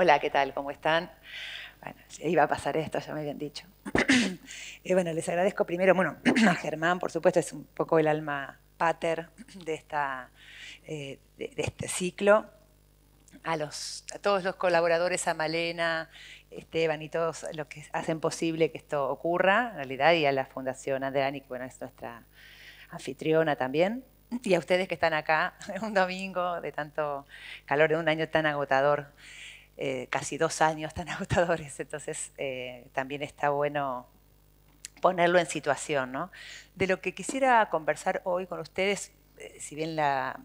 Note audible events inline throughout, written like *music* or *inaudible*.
Hola, ¿qué tal? ¿Cómo están? Bueno, iba a pasar esto, ya me habían dicho. *clears throat* Eh, bueno, les agradezco primero, bueno, *clears throat* a Germán, por supuesto, es un poco el alma pater de, esta, eh, de, este ciclo. A, los, a todos los colaboradores, a Malena, Esteban y todos los que hacen posible que esto ocurra, en realidad, y a la Fundación Adrián, que es nuestra anfitriona también, y a ustedes que están acá *laughs* un domingo de tanto calor, de un año tan agotador. Eh, casi dos años tan *laughs* agotadores, entonces eh, también está bueno ponerlo en situación. De lo que quisiera conversar hoy con ustedes, eh, si bien la,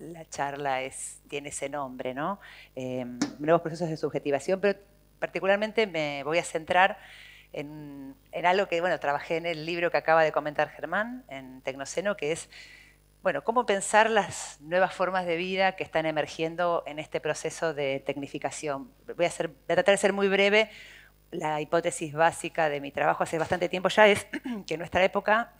la charla es, tiene ese nombre, ¿no? Em, nuevos procesos de subjetivación, pero particularmente me voy a centrar en, algo que, bueno, trabajé en el libro que acaba de comentar Germán, en Tecnoceno, que es bueno, ¿cómo pensar las nuevas formas de vida que están emergiendo en este proceso de tecnificación? Voy a, tratar de ser muy breve. La hipótesis básica de mi trabajo hace bastante tiempo ya es *clears throat* que nuestra época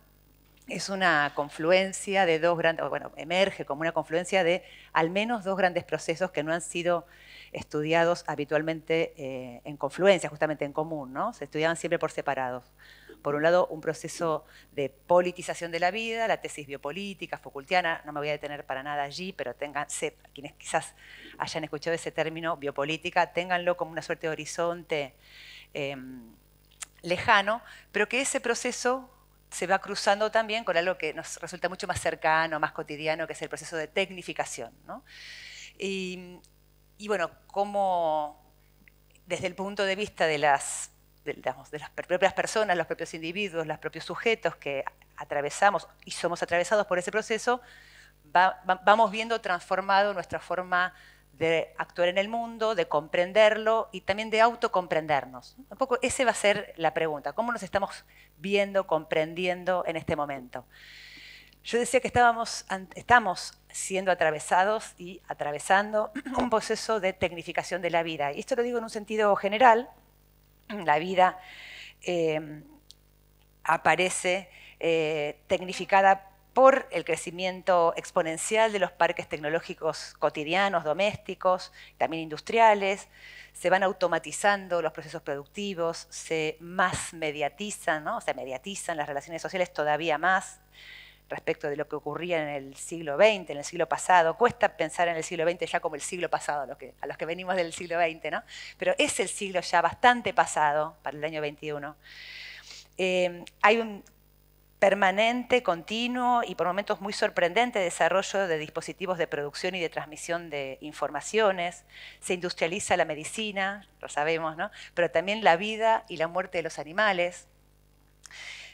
es una confluencia de dos grandes, bueno, emerge como una confluencia de al menos dos grandes procesos que no han sido estudiados habitualmente eh, en confluencia, justamente en común, ¿no? Se estudiaban siempre por separados. Por un lado, un proceso de politización de la vida, la tesis biopolítica, Foucaultiana, no me voy a detener para nada allí, pero tengan, sé, quienes quizás hayan escuchado ese término, biopolítica, ténganlo como una suerte de horizonte em, lejano, pero que ese proceso se va cruzando también con algo que nos resulta mucho más cercano, más cotidiano, que es el proceso de tecnificación. ¿no? Y y bueno, cómo desde el punto de vista de las, las propias personas, los propios individuos, los propios sujetos que atravesamos y somos atravesados por ese proceso, vamos viendo transformado nuestra forma de actuar en el mundo, de comprenderlo y también de autocomprendernos. Un poco ese va a ser la pregunta, ¿cómo nos estamos viendo, comprendiendo en este momento? Yo decía que estábamos, estamos siendo atravesados y atravesando *clears throat* un proceso de tecnificación de la vida. Y esto lo digo en un sentido general. La vida em, aparece eh, tecnificada por el crecimiento exponencial de los parques tecnológicos cotidianos, domésticos, también industriales, se van automatizando los procesos productivos, se más mediatizan, ¿no? se mediatizan las relaciones sociales todavía más, respecto de lo que ocurría en el siglo XX, en el siglo pasado. Cuesta pensar en el siglo XX ya como el siglo pasado, a los que, venimos del siglo XX, ¿no? Pero es el siglo ya bastante pasado para el año 21. Em, hay un permanente, continuo y por momentos muy sorprendente desarrollo de dispositivos de producción y de transmisión de informaciones. Se industrializa la medicina, lo sabemos, ¿no? Pero también la vida y la muerte de los animales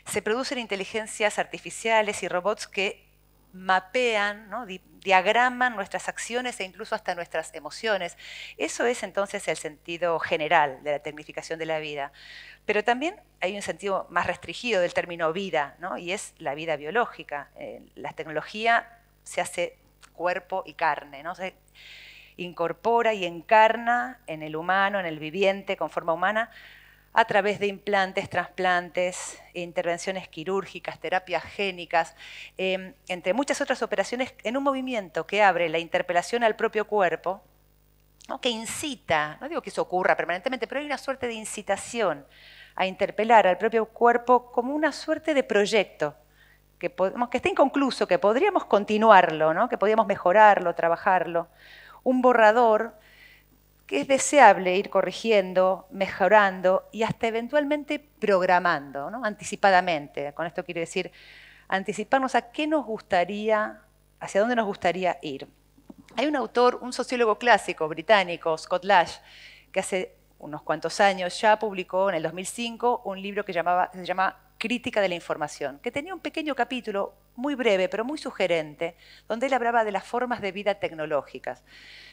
se producen inteligencias artificiales y robots que mapean, diagraman nuestras acciones e incluso hasta nuestras emociones. Eso es entonces el sentido general de la tecnificación de la vida. Pero también hay un sentido más restringido del término vida, y es la vida biológica. Eh, la tecnología se hace cuerpo y carne, ¿no? se incorpora y encarna en el humano, en el viviente con forma humana, a través de implantes, trasplantes, intervenciones quirúrgicas, terapias génicas, em, entre muchas otras operaciones, en un movimiento que abre la interpelación al propio cuerpo, que incita, no digo que eso ocurra permanentemente, pero hay una suerte de incitación a interpelar al propio cuerpo como una suerte de proyecto que, podemos, que está inconcluso, que podríamos continuarlo, que podríamos mejorarlo, trabajarlo. Un borrador que es deseable ir corrigiendo, mejorando y hasta eventualmente programando, anticipadamente. Con esto quiere decir anticiparnos a qué nos gustaría, hacia dónde nos gustaría ir. Hay un autor, un sociólogo clásico británico, Scott Lash, que hace unos cuantos años ya publicó en el 2005 un libro que se llama Crítica de la Información, que tenía un pequeño capítulo, muy breve, pero muy sugerente, donde él hablaba de las formas de vida tecnológicas.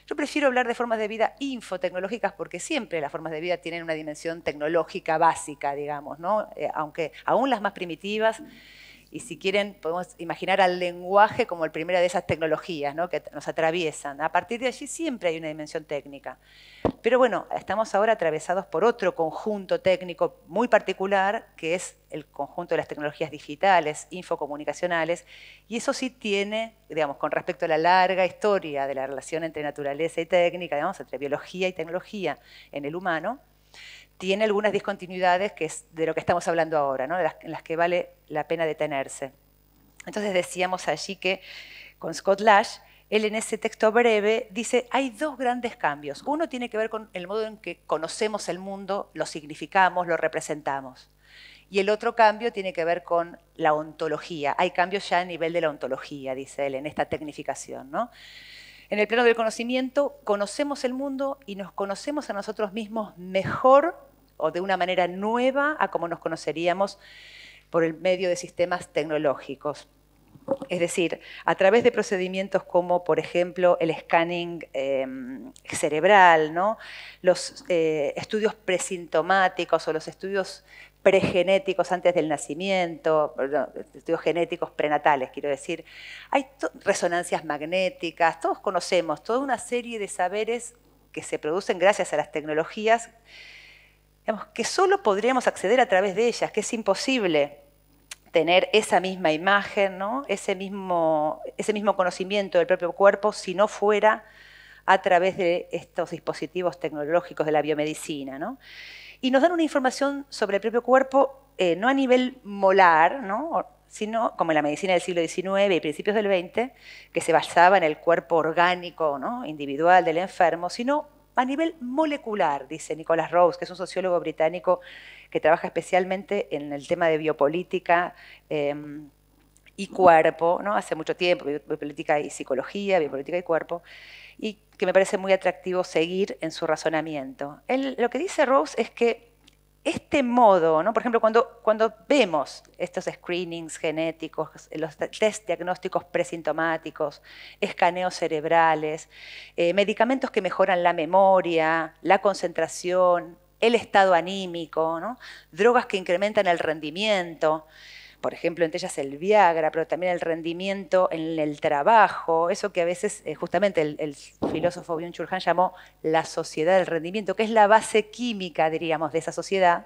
Yo prefiero hablar de formas de vida infotecnológicas porque siempre las formas de vida tienen una dimensión tecnológica básica, digamos, ¿no? Eh, aunque aún las más primitivas. Y si quieren, podemos imaginar al lenguaje como el primero de esas tecnologías que nos atraviesan. A partir de allí siempre hay una dimensión técnica. Pero bueno, estamos ahora atravesados por otro conjunto técnico muy particular, que es el conjunto de las tecnologías digitales, infocomunicacionales, y eso sí tiene, digamos, con respecto a la larga historia de la relación entre naturaleza y técnica, digamos, entre biología y tecnología en el humano, tiene algunas discontinuidades que es de lo que estamos hablando ahora, en, las, que vale la pena detenerse. Entonces decíamos allí que con Scott Lash, él en ese texto breve dice, hay dos grandes cambios. Uno tiene que ver con el modo en que conocemos el mundo, lo significamos, lo representamos. Y el otro cambio tiene que ver con la ontología. Hay cambios ya a nivel de la ontología, dice él, en esta tecnificación. En el plano del conocimiento conocemos el mundo y nos conocemos a nosotros mismos mejor o de una manera nueva a como nos conoceríamos por el medio de sistemas tecnológicos. Es decir, a través de procedimientos como, por ejemplo, el scanning em, cerebral, los eh, estudios presintomáticos o los estudios pregenéticos antes del nacimiento, estudios genéticos prenatales, quiero decir. Hay resonancias magnéticas, todos conocemos toda una serie de saberes que se producen gracias a las tecnologías, que solo podríamos acceder a través de ellas, que es imposible tener esa misma imagen, ¿no? ese, mismo, ese mismo conocimiento del propio cuerpo si no fuera a través de estos dispositivos tecnológicos de la biomedicina. ¿no? y nos dan una información sobre el propio cuerpo, eh, no a nivel molar, sino como en la medicina del siglo XIX y principios del XX, que se basaba en el cuerpo orgánico individual del enfermo, sino a nivel molecular, dice Nicholas Rose, que es un sociólogo británico que trabaja especialmente en el tema de biopolítica em, y cuerpo, hace mucho tiempo, biopolítica y psicología, biopolítica y cuerpo y que me parece muy atractivo seguir en su razonamiento. lo que dice Rose es que este modo, ¿no? por ejemplo, cuando, cuando vemos estos screenings genéticos, los test diagnósticos presintomáticos, escaneos cerebrales, eh, medicamentos que mejoran la memoria, la concentración, el estado anímico, drogas que incrementan el rendimiento, por ejemplo, entre ellas el Viagra, pero también el rendimiento en el trabajo, eso que a veces eh, justamente el, filósofo Byung Chul llamó la sociedad del rendimiento, que es la base química, diríamos, de esa sociedad.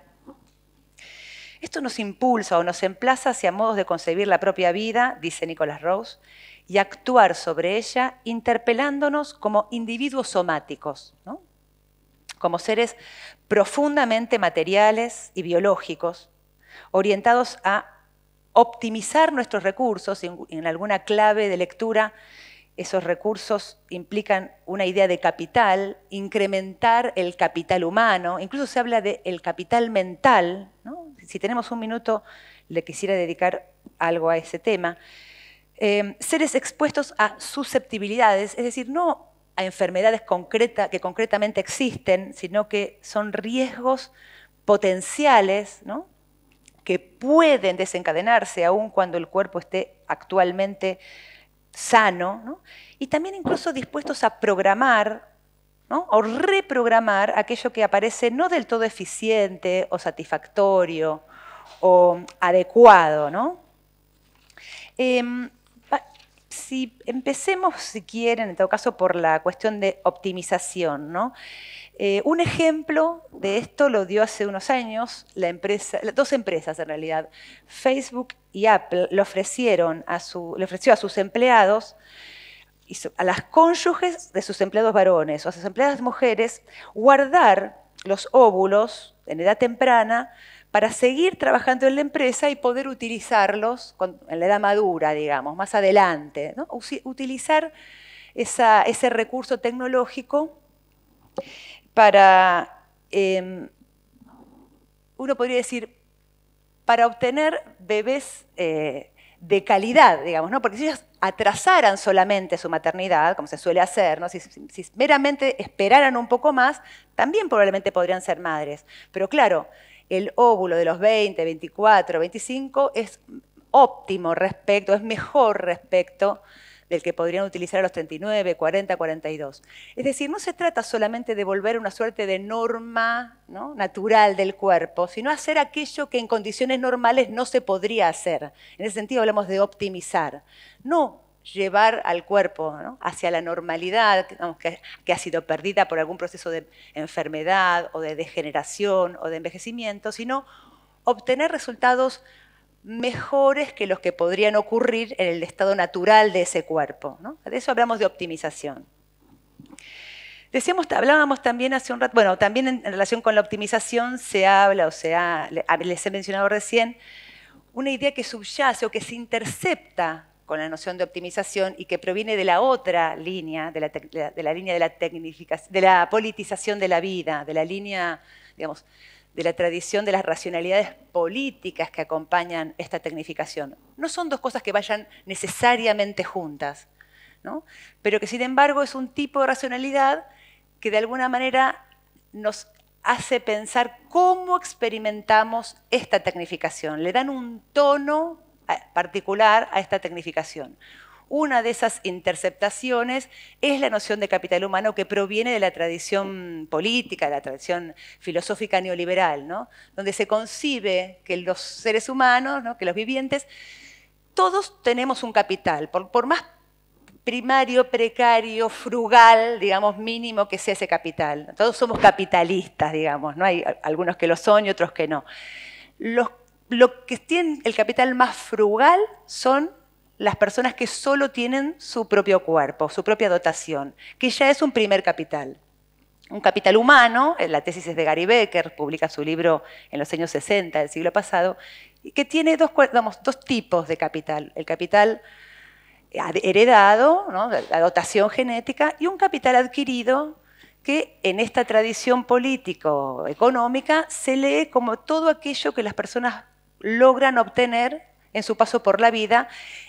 Esto nos impulsa o nos emplaza hacia modos de concebir la propia vida, dice Nicholas Rose, y actuar sobre ella interpelándonos como individuos somáticos, como seres profundamente materiales y biológicos, orientados a optimizar nuestros recursos, en alguna clave de lectura esos recursos implican una idea de capital, incrementar el capital humano, incluso se habla del el capital mental. Si tenemos un minuto, le quisiera dedicar algo a ese tema. Eh, seres expuestos a susceptibilidades, es decir, no a enfermedades concretas que concretamente existen, sino que son riesgos potenciales, ¿no? que pueden desencadenarse aún cuando el cuerpo esté actualmente sano, y también incluso dispuestos a programar o reprogramar aquello que aparece no del todo eficiente o satisfactorio o adecuado. ¿no? Em, si empecemos, si quieren, en todo caso, por la cuestión de optimización, ¿no? Eh, un ejemplo de esto lo dio hace unos años dos empresas en realidad, Facebook y Apple, le ofrecieron a su, le ofreció a sus empleados, a las cónyuges de sus empleados varones o a sus empleadas mujeres, guardar los óvulos en edad temprana para seguir trabajando en la empresa y poder utilizarlos en la edad madura, digamos, más adelante. Utilizar ese recurso tecnológico para, em, uno podría decir, para obtener bebés eh, de calidad, digamos, ¿no? Porque si ellas atrasaran solamente su maternidad, como se suele hacer, ¿no? Si, si meramente esperaran un poco más, también probablemente podrían ser madres. Pero claro, el óvulo de los 20, 24, 25 es óptimo respecto, es mejor respecto del que podrían utilizar los 39, 40, 42. Es decir, no se trata solamente de volver a una suerte de norma natural del cuerpo, sino hacer aquello que en condiciones normales no se podría hacer. En ese sentido hablamos de optimizar. No llevar al cuerpo hacia la normalidad que, ha sido perdida por algún proceso de enfermedad o de degeneración o de envejecimiento, sino obtener resultados mejores que los que podrían ocurrir en el estado natural de ese cuerpo. De eso hablamos de optimización. hablábamos también hace un rato, bueno, también en relación con la optimización se habla, o sea, les he mencionado recién, una idea que subyace o que se intercepta con la noción de optimización y que proviene de la otra línea, de la, línea de la de la politización de la vida, de la línea, digamos, de la tradición de las racionalidades políticas que acompañan esta tecnificación. No son dos cosas que vayan necesariamente juntas, pero que sin embargo es un tipo de racionalidad que de alguna manera nos hace pensar cómo experimentamos esta tecnificación. Le dan un tono particular a esta tecnificación. Una de esas interceptaciones es la noción de capital humano que proviene de la tradición política, de la tradición filosófica neoliberal, ¿no? donde se concibe que los seres humanos, que los vivientes, todos tenemos un capital, por, por más primario, precario, frugal, digamos, mínimo que sea ese capital. Todos somos capitalistas, digamos, ¿no? Hay algunos que lo son y otros que no. Los lo que tiene el capital más frugal son las personas que solo tienen su propio cuerpo, su propia dotación, que ya es un primer capital. Un capital humano, eh, la tesis es de Gary Becker, publica su libro en los años 60 del siglo pasado, que tiene dos, tipos de capital. El capital eh, heredado, la dotación genética, y un capital adquirido que en esta tradición político-económica se lee como todo aquello que las personas logran obtener en su paso por la vida,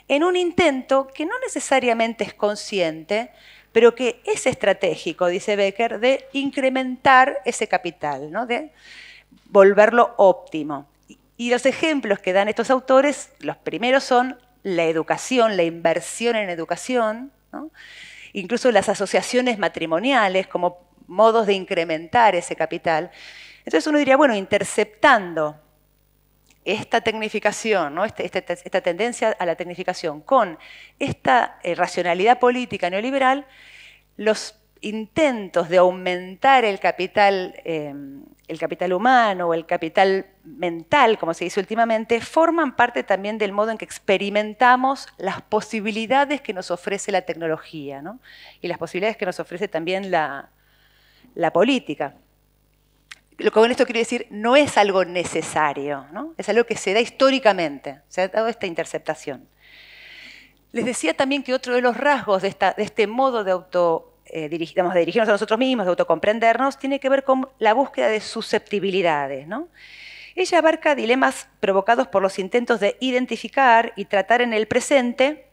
en un intento que no necesariamente es consciente, pero que es estratégico, dice Becker, de incrementar ese capital, ¿no? de volverlo óptimo. Y los ejemplos que dan estos autores, los primeros son la educación, la inversión en educación, incluso las asociaciones matrimoniales como modos de incrementar ese capital. Entonces uno diría, bueno, interceptando esta tecnificación, este, este, este, esta tendencia a la tecnificación con esta eh, racionalidad política neoliberal, los intentos de aumentar el capital, em, el capital humano o el capital mental, como se dice últimamente, forman parte también del modo en que experimentamos las posibilidades que nos ofrece la tecnología y las posibilidades que nos ofrece también la política lo que con esto quiero decir, no es algo necesario, ¿no? es algo que se da históricamente, se ha dado esta interceptación. Les decía también que otro de los rasgos de, este modo de, auto, eh, dirigirnos a nosotros mismos, de autocomprendernos, tiene que ver con la búsqueda de susceptibilidades. ¿no? Ella abarca dilemas provocados por los intentos de identificar y tratar en el presente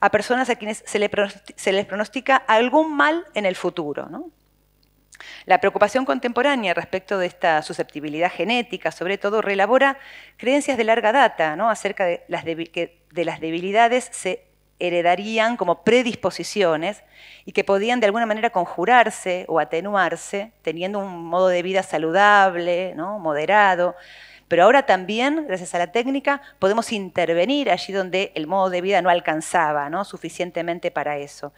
a personas a quienes se, les pronostica algún mal en el futuro. ¿no? La preocupación contemporánea respecto de esta susceptibilidad genética, sobre todo, relabora creencias de larga data acerca de las, que de las debilidades se heredarían como predisposiciones y que podían de alguna manera conjurarse o atenuarse teniendo un modo de vida saludable, moderado. Pero ahora también, gracias a la técnica, podemos intervenir allí donde el modo de vida no alcanzaba ¿no? suficientemente para eso.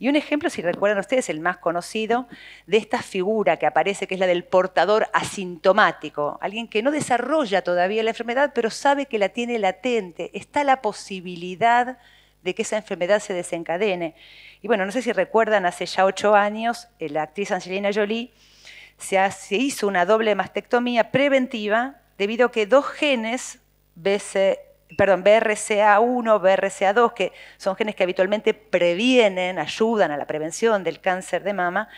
Y un ejemplo, si recuerdan ustedes, el más conocido, de esta figura que aparece, que es la del portador asintomático, alguien que no desarrolla todavía la enfermedad, pero sabe que la tiene latente, está la posibilidad de que esa enfermedad se desencadene. Y bueno, no sé si recuerdan, hace ya ocho años, eh, la actriz Angelina Jolie se, hizo una doble mastectomía preventiva debido a que dos genes, perdón, BRCA1, BRCA2, que son genes que habitualmente previenen, ayudan a la prevención del cáncer de mama,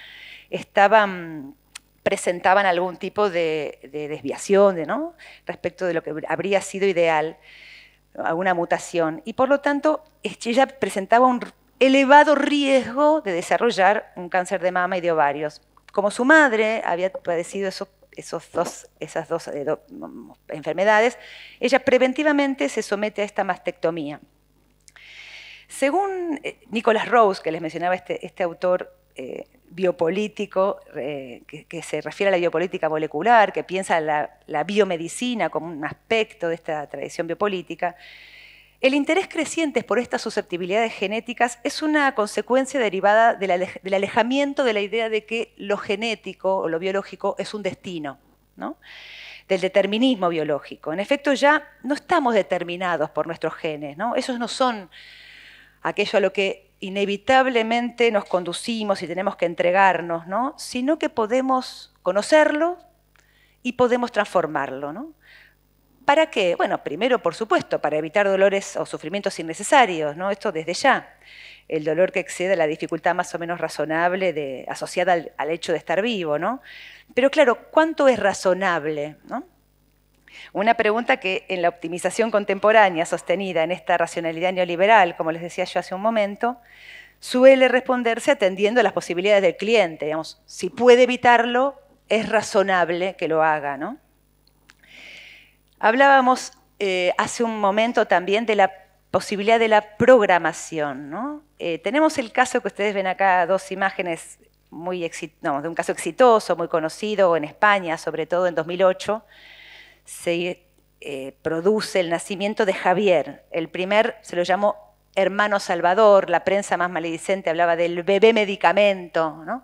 estaban presentaban algún tipo de, desviación respecto de lo que habría sido ideal, alguna mutación. Y por lo tanto, este, ella presentaba un elevado riesgo de desarrollar un cáncer de mama y de ovarios. Como su madre había padecido eso, dos, esas dos, eh, mm, enfermedades, ella preventivamente se somete a esta mastectomía. Según eh, Nicolas Rose, que les mencionaba este, este autor eh, biopolítico, que, se refiere a la biopolítica molecular, que piensa la biomedicina como un aspecto de esta tradición biopolítica, el interés creciente por estas susceptibilidades genéticas es una consecuencia derivada del, alejamiento de la idea de que lo genético o lo biológico es un destino. ¿no? del determinismo biológico. En efecto, ya no estamos determinados por nuestros genes, ¿no? Esos no son aquello a lo que inevitablemente nos conducimos y tenemos que entregarnos, Sino que podemos conocerlo y podemos transformarlo, ¿Para qué? Bueno, primero, por supuesto, para evitar dolores o sufrimientos innecesarios, ¿no? Esto desde ya. El dolor que excede la dificultad más o menos razonable de, asociada al, hecho de estar vivo, ¿no? Pero claro, ¿cuánto es razonable? Una pregunta que en la optimización contemporánea sostenida en esta racionalidad neoliberal, como les decía yo hace un momento, suele responderse atendiendo a las posibilidades del cliente. Digamos, si puede evitarlo, es razonable que lo haga, ¿no? Hablábamos eh, hace un momento también de la posibilidad de la programación. Eh, tenemos el caso que ustedes ven acá, dos imágenes muy de un caso exitoso, muy conocido en España, sobre todo en 2008, se eh, produce el nacimiento de Javier, el primer, se lo llamó hermano Salvador, la prensa más maledicente hablaba del bebé medicamento, ¿no?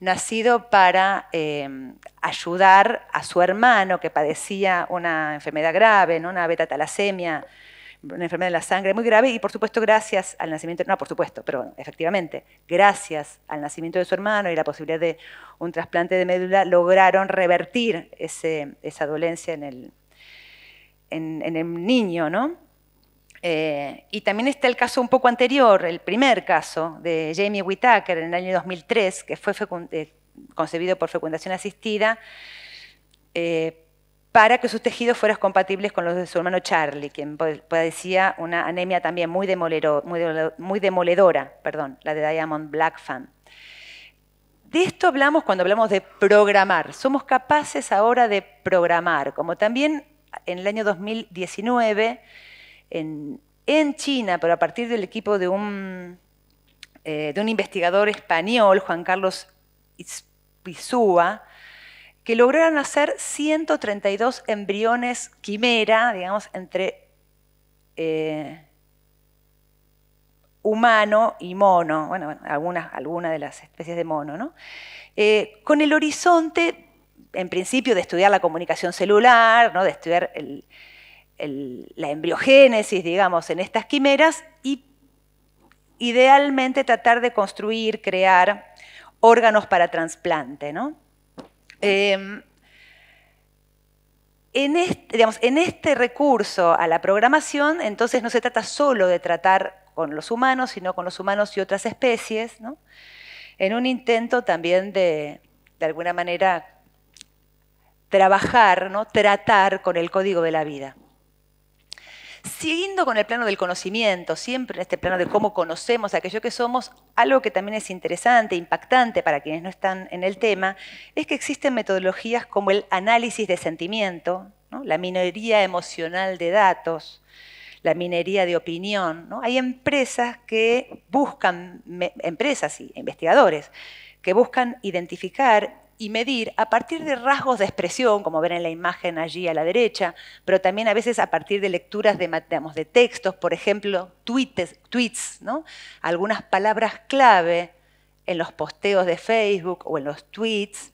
nacido para em, ayudar a su hermano que padecía una enfermedad grave, ¿no? una beta-talasemia, una enfermedad de la sangre muy grave y por supuesto gracias al nacimiento, no por supuesto, pero efectivamente, gracias al nacimiento de su hermano y la posibilidad de un trasplante de médula, lograron revertir esa dolencia en el, en el niño, ¿no? Eh, y también está el caso un poco anterior, el primer caso de Jamie Whittaker en el año 2003, que fue eh, concebido por fecundación asistida, eh, para que sus tejidos fueran compatibles con los de su hermano Charlie, quien padecía una anemia también muy, muy, muy demoledora, perdón, la de Diamond Black Fan. De esto hablamos cuando hablamos de programar. Somos capaces ahora de programar, como también en el año 2019 en, China, pero a partir del equipo de un, eh, investigador español, Juan Carlos Pizúa, que lograron hacer 132 embriones quimera, digamos, entre eh, humano y mono, bueno, alguna algunas, de las especies de mono, ¿no? Eh, con el horizonte, en principio, de estudiar la comunicación celular, ¿no? de estudiar el, la embriogénesis, digamos, en estas quimeras y idealmente tratar de construir, crear órganos para trasplante. ¿no? Em, en, este, en este recurso a la programación, entonces no se trata solo de tratar con los humanos, sino con los humanos y otras especies, ¿no? en un intento también de, de alguna manera, trabajar, ¿no? tratar con el código de la vida siguiendo con el plano del conocimiento, siempre en este plano de cómo conocemos aquello que somos, algo que también es interesante, impactante para quienes no están en el tema, es que existen metodologías como el análisis de sentimiento, la minería emocional de datos, la minería de opinión. Hay empresas que buscan, empresas y investigadores, que buscan identificar y medir a partir de rasgos de expresión, como ven en la imagen allí a la derecha, pero también a veces a partir de lecturas de, de textos, por ejemplo, tweets, tweets ¿no? algunas palabras clave en los posteos de Facebook o en los tweets,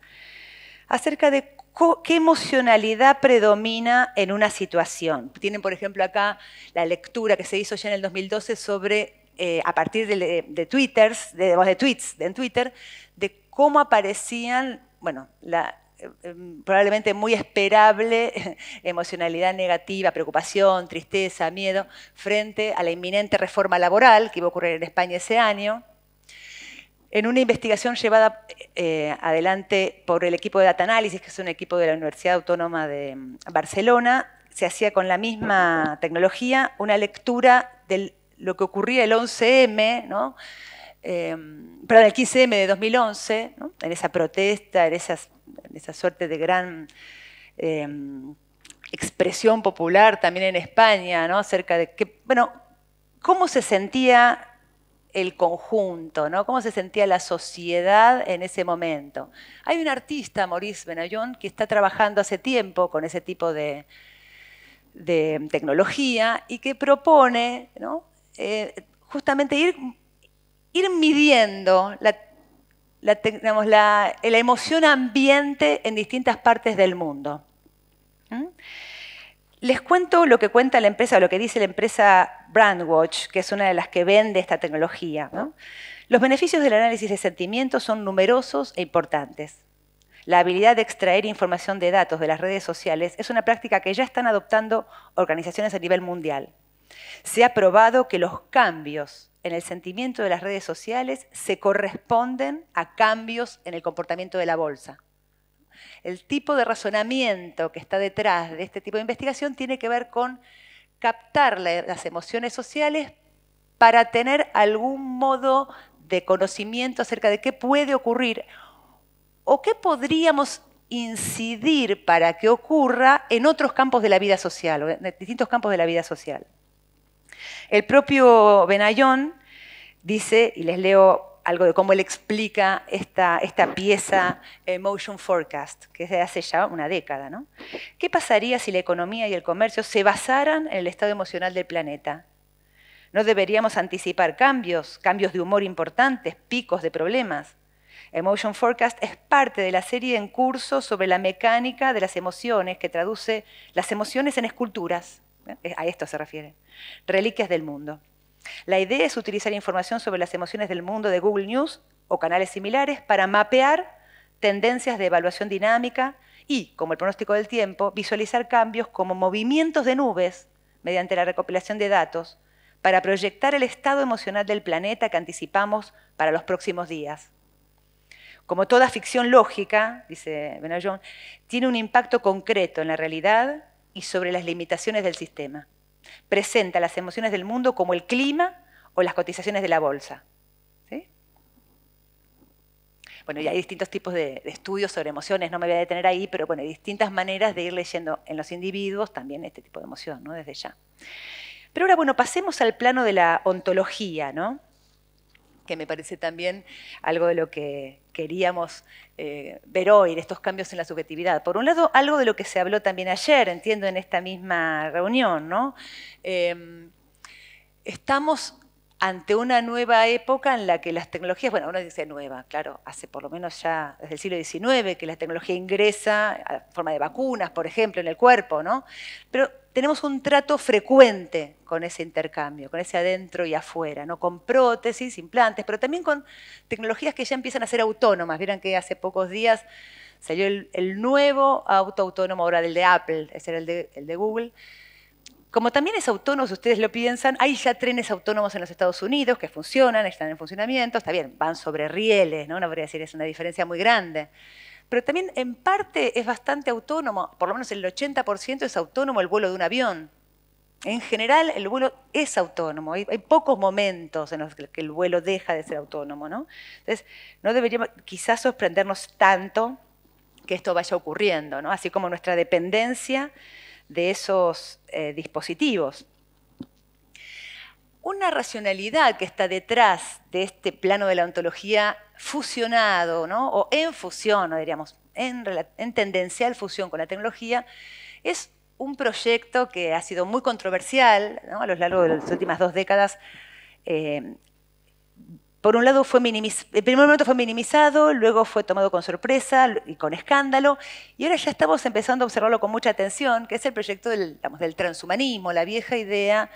acerca de qué emocionalidad predomina en una situación. Tienen, por ejemplo, acá la lectura que se hizo ya en el 2012 sobre, eh, a partir de, de, Twitters, de, de tweets en Twitter, de cómo aparecían bueno, la eh, em, probablemente muy esperable *laughs* emocionalidad negativa, preocupación, tristeza, miedo, frente a la inminente reforma laboral que iba a ocurrir en España ese año. En una investigación llevada eh, adelante por el equipo de data análisis, que es un equipo de la Universidad Autónoma de em, Barcelona, se hacía con la misma tecnología una lectura de lo que ocurría el 11M, ¿no? Em, perdón, el 15M de 2011, en esa protesta, en, esas, esa suerte de gran em, expresión popular también en España, ¿no? acerca de bueno, cómo se sentía el conjunto, ¿no? cómo se sentía la sociedad en ese momento. Hay un artista, Maurice Benayón, que está trabajando hace tiempo con ese tipo de, tecnología y que propone ¿no? Eh, justamente ir ir midiendo la, emoción ambiente en distintas partes del mundo. ¿Mm? Les cuento lo que cuenta la empresa, lo que dice la empresa Brandwatch, que es una de las que vende esta tecnología. Los beneficios del análisis de sentimientos son numerosos e importantes. La habilidad de extraer información de datos de las redes sociales es una práctica que ya están adoptando organizaciones a nivel mundial. Se ha probado que los cambios en el sentimiento de las redes sociales se corresponden a cambios en el comportamiento de la bolsa. El tipo de razonamiento que está detrás de este tipo de investigación tiene que ver con captar las emociones sociales para tener algún modo de conocimiento acerca de qué puede ocurrir o qué podríamos incidir para que ocurra en otros campos de la vida social, en distintos campos de la vida social. El propio Benayón dice, y les leo algo de cómo él explica esta, pieza Emotion eh, Forecast, que es de hace ya una década. ¿no? ¿Qué pasaría si la economía y el comercio se basaran en el estado emocional del planeta? ¿No deberíamos anticipar cambios, cambios de humor importantes, picos de problemas? Emotion Forecast es parte de la serie en curso sobre la mecánica de las emociones, que traduce las emociones en esculturas. Eh, a esto se refiere, reliquias del mundo. La idea es utilizar información sobre las emociones del mundo de Google News o canales similares para mapear tendencias de evaluación dinámica y, como el pronóstico del tiempo, visualizar cambios como movimientos de nubes mediante la recopilación de datos para proyectar el estado emocional del planeta que anticipamos para los próximos días. Como toda ficción lógica, dice Benayon, tiene un impacto concreto en la realidad y sobre las limitaciones del sistema. Presenta las emociones del mundo como el clima o las cotizaciones de la bolsa. Bueno, y hay distintos tipos de, de, estudios sobre emociones, no me voy a detener ahí, pero bueno, hay distintas maneras de ir leyendo en los individuos también este tipo de emoción, ¿no? Desde ya. Pero ahora, bueno, pasemos al plano de la ontología, ¿no? que me parece también algo de lo que queríamos eh, ver hoy, estos cambios en la subjetividad. Por un lado, algo de lo que se habló también ayer, entiendo, en esta misma reunión, ¿no? Em, estamos ante una nueva época en la que las tecnologías, bueno, uno dice nueva, claro, hace por lo menos ya desde el siglo XIX que la tecnología ingresa a forma de vacunas, por ejemplo, en el cuerpo, ¿no? Pero tenemos un trato frecuente con ese intercambio, con ese adentro y afuera, ¿no? con prótesis, implantes, pero también con tecnologías que ya empiezan a ser autónomas. Vieron que hace pocos días salió el, nuevo auto autónomo, ahora del de Apple, ese era el de, el de Google. Como también es autónomo, si ustedes lo piensan, hay ya trenes autónomos en los Estados Unidos que funcionan, están en funcionamiento, está bien, van sobre rieles, ¿no? No podría decir es una diferencia muy grande pero también en parte es bastante autónomo, por lo menos el 80% es autónomo el vuelo de un avión. En general, el vuelo es autónomo. Hay, pocos momentos en los que el vuelo deja de ser autónomo. ¿no? Entonces, no deberíamos quizás sorprendernos tanto que esto vaya ocurriendo, ¿no? así como nuestra dependencia de esos eh, dispositivos. Una racionalidad que está detrás de este plano de la ontología fusionado, o en fusión, diríamos, en, tendencial fusión con la tecnología, es un proyecto que ha sido muy controversial a lo largo de las últimas dos décadas. Eh, por un lado, fue primer momento fue minimizado, luego fue tomado con sorpresa y con escándalo, y ahora ya estamos empezando a observarlo con mucha atención, que es el proyecto del, transhumanismo, la vieja idea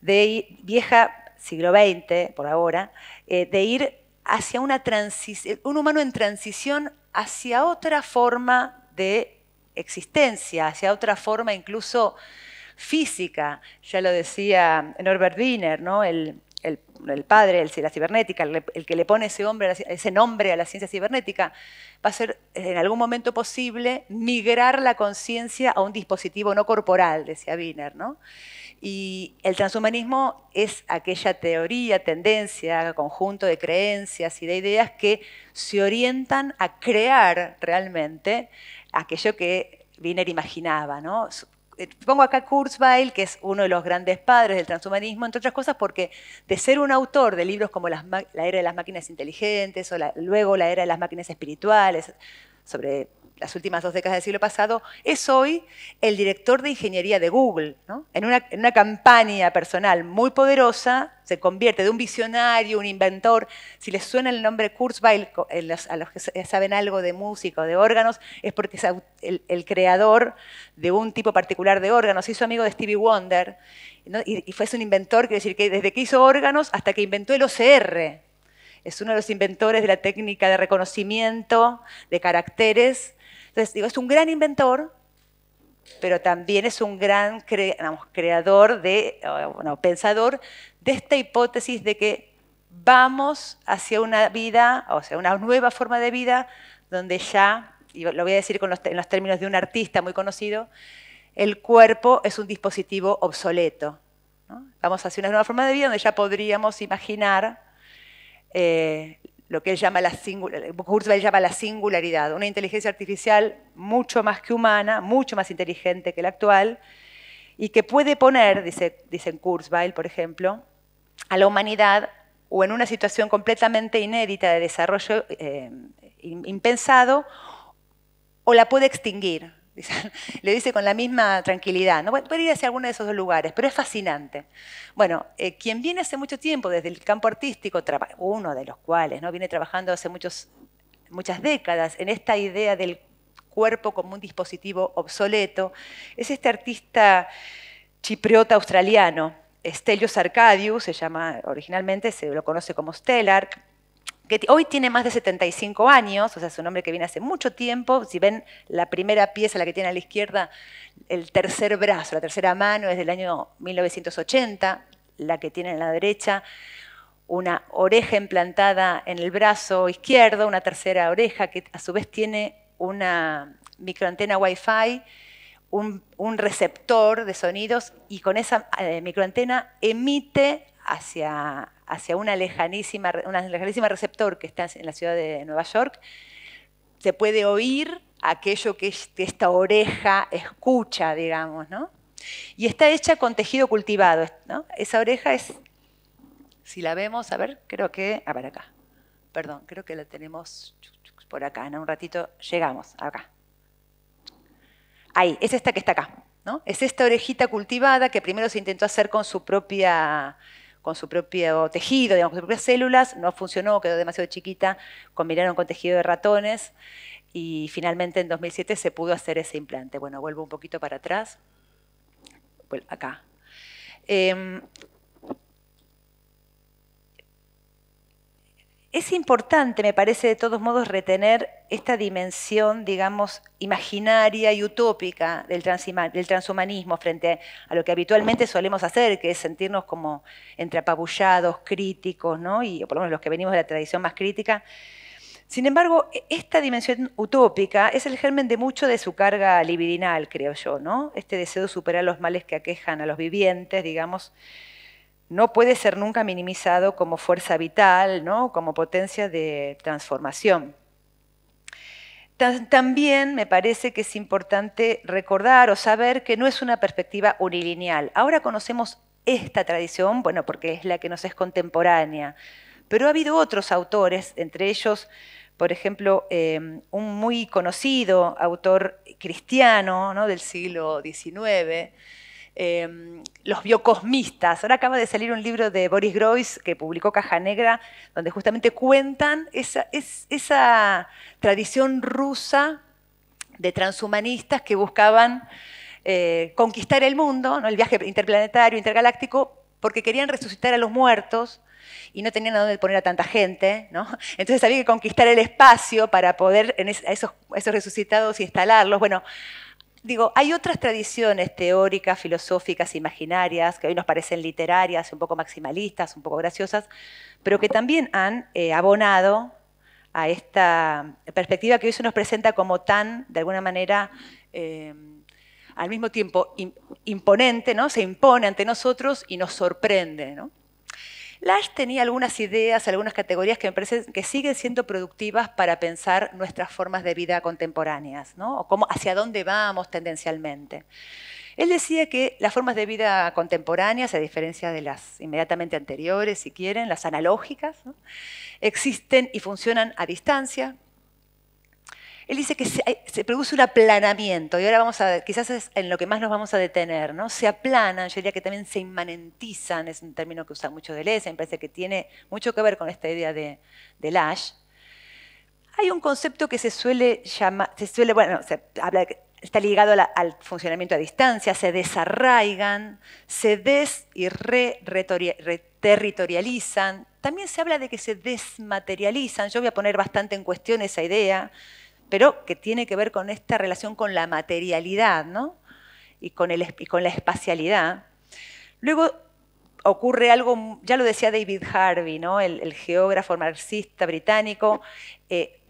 de vieja siglo XX, por ahora, eh, de ir hacia una transición, eh, un humano en transición hacia otra forma de existencia, hacia otra forma incluso física. Ya lo decía Norbert Wiener, ¿no? el, el, el padre de la cibernética, el, que le pone ese, nombre a la ciencia cibernética, va a ser en algún momento posible migrar la conciencia a un dispositivo no corporal, decía Wiener. ¿no? Y el transhumanismo es aquella teoría, tendencia, conjunto de creencias y de ideas que se orientan a crear realmente aquello que Wiener imaginaba, ¿no? Eh, pongo acá Kurzweil, que es uno de los grandes padres del transhumanismo, entre otras cosas porque de ser un autor de libros como La era de las máquinas inteligentes o luego La era de las máquinas espirituales, sobre las últimas dos décadas del siglo pasado, es hoy el director de ingeniería de Google. En, una, campaña personal muy poderosa, se convierte de un visionario, un inventor. Si les suena el nombre Kurzweil, eh, a los que eh, saben algo de música o de órganos, es porque es el, creador de un tipo particular de órganos. hizo amigo de Stevie Wonder y, y, fue un inventor, quiero decir, que desde que hizo órganos hasta que inventó el OCR. Es uno de los inventores de la técnica de reconocimiento de caracteres entonces, digo, es un gran inventor, pero también es un gran creador de, eh, bueno, pensador de esta hipótesis de que vamos hacia una vida, o sea, una nueva forma de vida donde ya, y lo voy a decir en los términos de un artista muy conocido, el cuerpo es un dispositivo obsoleto. Vamos hacia una nueva forma de vida donde ya podríamos imaginar eh, lo que él llama la, Kurzweil llama la singularidad, una inteligencia artificial mucho más que humana, mucho más inteligente que la actual, y que puede poner, dice, dicen Kurzweil, por ejemplo, a la humanidad o en una situación completamente inédita de desarrollo eh, impensado, o la puede extinguir, *laughs* le dice con la misma tranquilidad. No puede ir hacia alguno de esos dos lugares, pero es fascinante. Bueno, eh, quien viene hace mucho tiempo desde el campo artístico, uno de los cuales viene trabajando hace muchas décadas en esta idea del cuerpo como un dispositivo obsoleto, es este artista chipriota australiano, Stelios Arcadius, se llama originalmente, se lo conoce como Stellark, que hoy tiene más de 75 años, o sea, es un hombre que viene hace mucho tiempo. Si ven la primera pieza, la que tiene a la izquierda, el tercer brazo, la tercera mano es del año 1980, la que tiene en la derecha, una oreja implantada en el brazo izquierdo, una tercera oreja que a su vez tiene una microantena Wi-Fi, un, receptor de sonidos y con esa eh, microantena emite hacia, hacia una, lejanísima, una receptor que está en la ciudad de Nueva York, se puede oír aquello que esta oreja escucha, digamos, ¿no? Y está hecha con tejido cultivado, ¿no? Esa oreja es, si la vemos, a ver, creo que, a ver acá, perdón, creo que la tenemos por acá, en un ratito llegamos, acá. Ahí, es esta que está acá, ¿no? Es esta orejita cultivada que primero se intentó hacer con su propia con su propio tejido, digamos, con sus propias células, no funcionó, quedó demasiado chiquita, combinaron con tejido de ratones y finalmente en 2007 se pudo hacer ese implante. Bueno, vuelvo un poquito para atrás, acá. Em, Es importante, me parece, de todos modos, retener esta dimensión, digamos, imaginaria y utópica del, transhumanismo frente a lo que habitualmente solemos hacer, que es sentirnos como entre críticos, ¿no? Y por lo menos los que venimos de la tradición más crítica. Sin embargo, e-, esta dimensión utópica es el germen de mucho de su carga libidinal, creo yo, ¿no? Este deseo de superar los males que aquejan a los vivientes, digamos, no puede ser nunca minimizado como fuerza vital, ¿no? como potencia de transformación. También me parece que es importante recordar o saber que no es una perspectiva unilineal. Ahora conocemos esta tradición, bueno, porque es la que nos es contemporánea, pero ha habido otros autores, entre ellos, por ejemplo, eh, un muy conocido autor cristiano del siglo XIX, Em, los biocosmistas. Ahora acaba de salir un libro de Boris Groys que publicó Caja Negra, donde justamente cuentan esa, esa tradición rusa de transhumanistas que buscaban eh, conquistar el mundo, ¿no? el viaje interplanetario, intergaláctico, porque querían resucitar a los muertos y no tenían a dónde poner a tanta gente, ¿no? *laughs* Entonces había que conquistar el espacio para poder en esos, a esos resucitados instalarlos. Bueno, digo, hay otras tradiciones teóricas, filosóficas, imaginarias, que hoy nos parecen literarias, un poco maximalistas, un poco graciosas, pero que también han eh, abonado a esta perspectiva que hoy se nos presenta como tan, de alguna manera, eh, al mismo tiempo imponente, ¿no? Se impone ante nosotros y nos sorprende, ¿no? Lash tenía algunas ideas, algunas categorías que me parecen que siguen siendo productivas para pensar nuestras formas de vida contemporáneas, ¿no? O hacia dónde vamos tendencialmente. Él decía que las formas de vida contemporáneas, a diferencia de las inmediatamente anteriores, si quieren, las analógicas, existen y funcionan a distancia, él dice que eh, se, produce un aplanamiento, y ahora vamos a, quizás es en lo que más nos vamos a detener, ¿no? Se aplanan, yo diría que también se inmanentizan, es un término que usa mucho Deleuze, me parece que tiene mucho que ver con esta idea de, Lash. Hay un concepto que se suele llamar, se suele, bueno, se habla, está ligado al funcionamiento a distancia, se desarraigan, se des y re, territorializan También se habla de que se desmaterializan. Yo voy a poner bastante en cuestión esa idea pero que tiene que ver con esta relación con la materialidad ¿no? y, con la espacialidad. Luego ocurre algo, ya lo decía David Harvey, ¿no? el, geógrafo marxista británico, eh,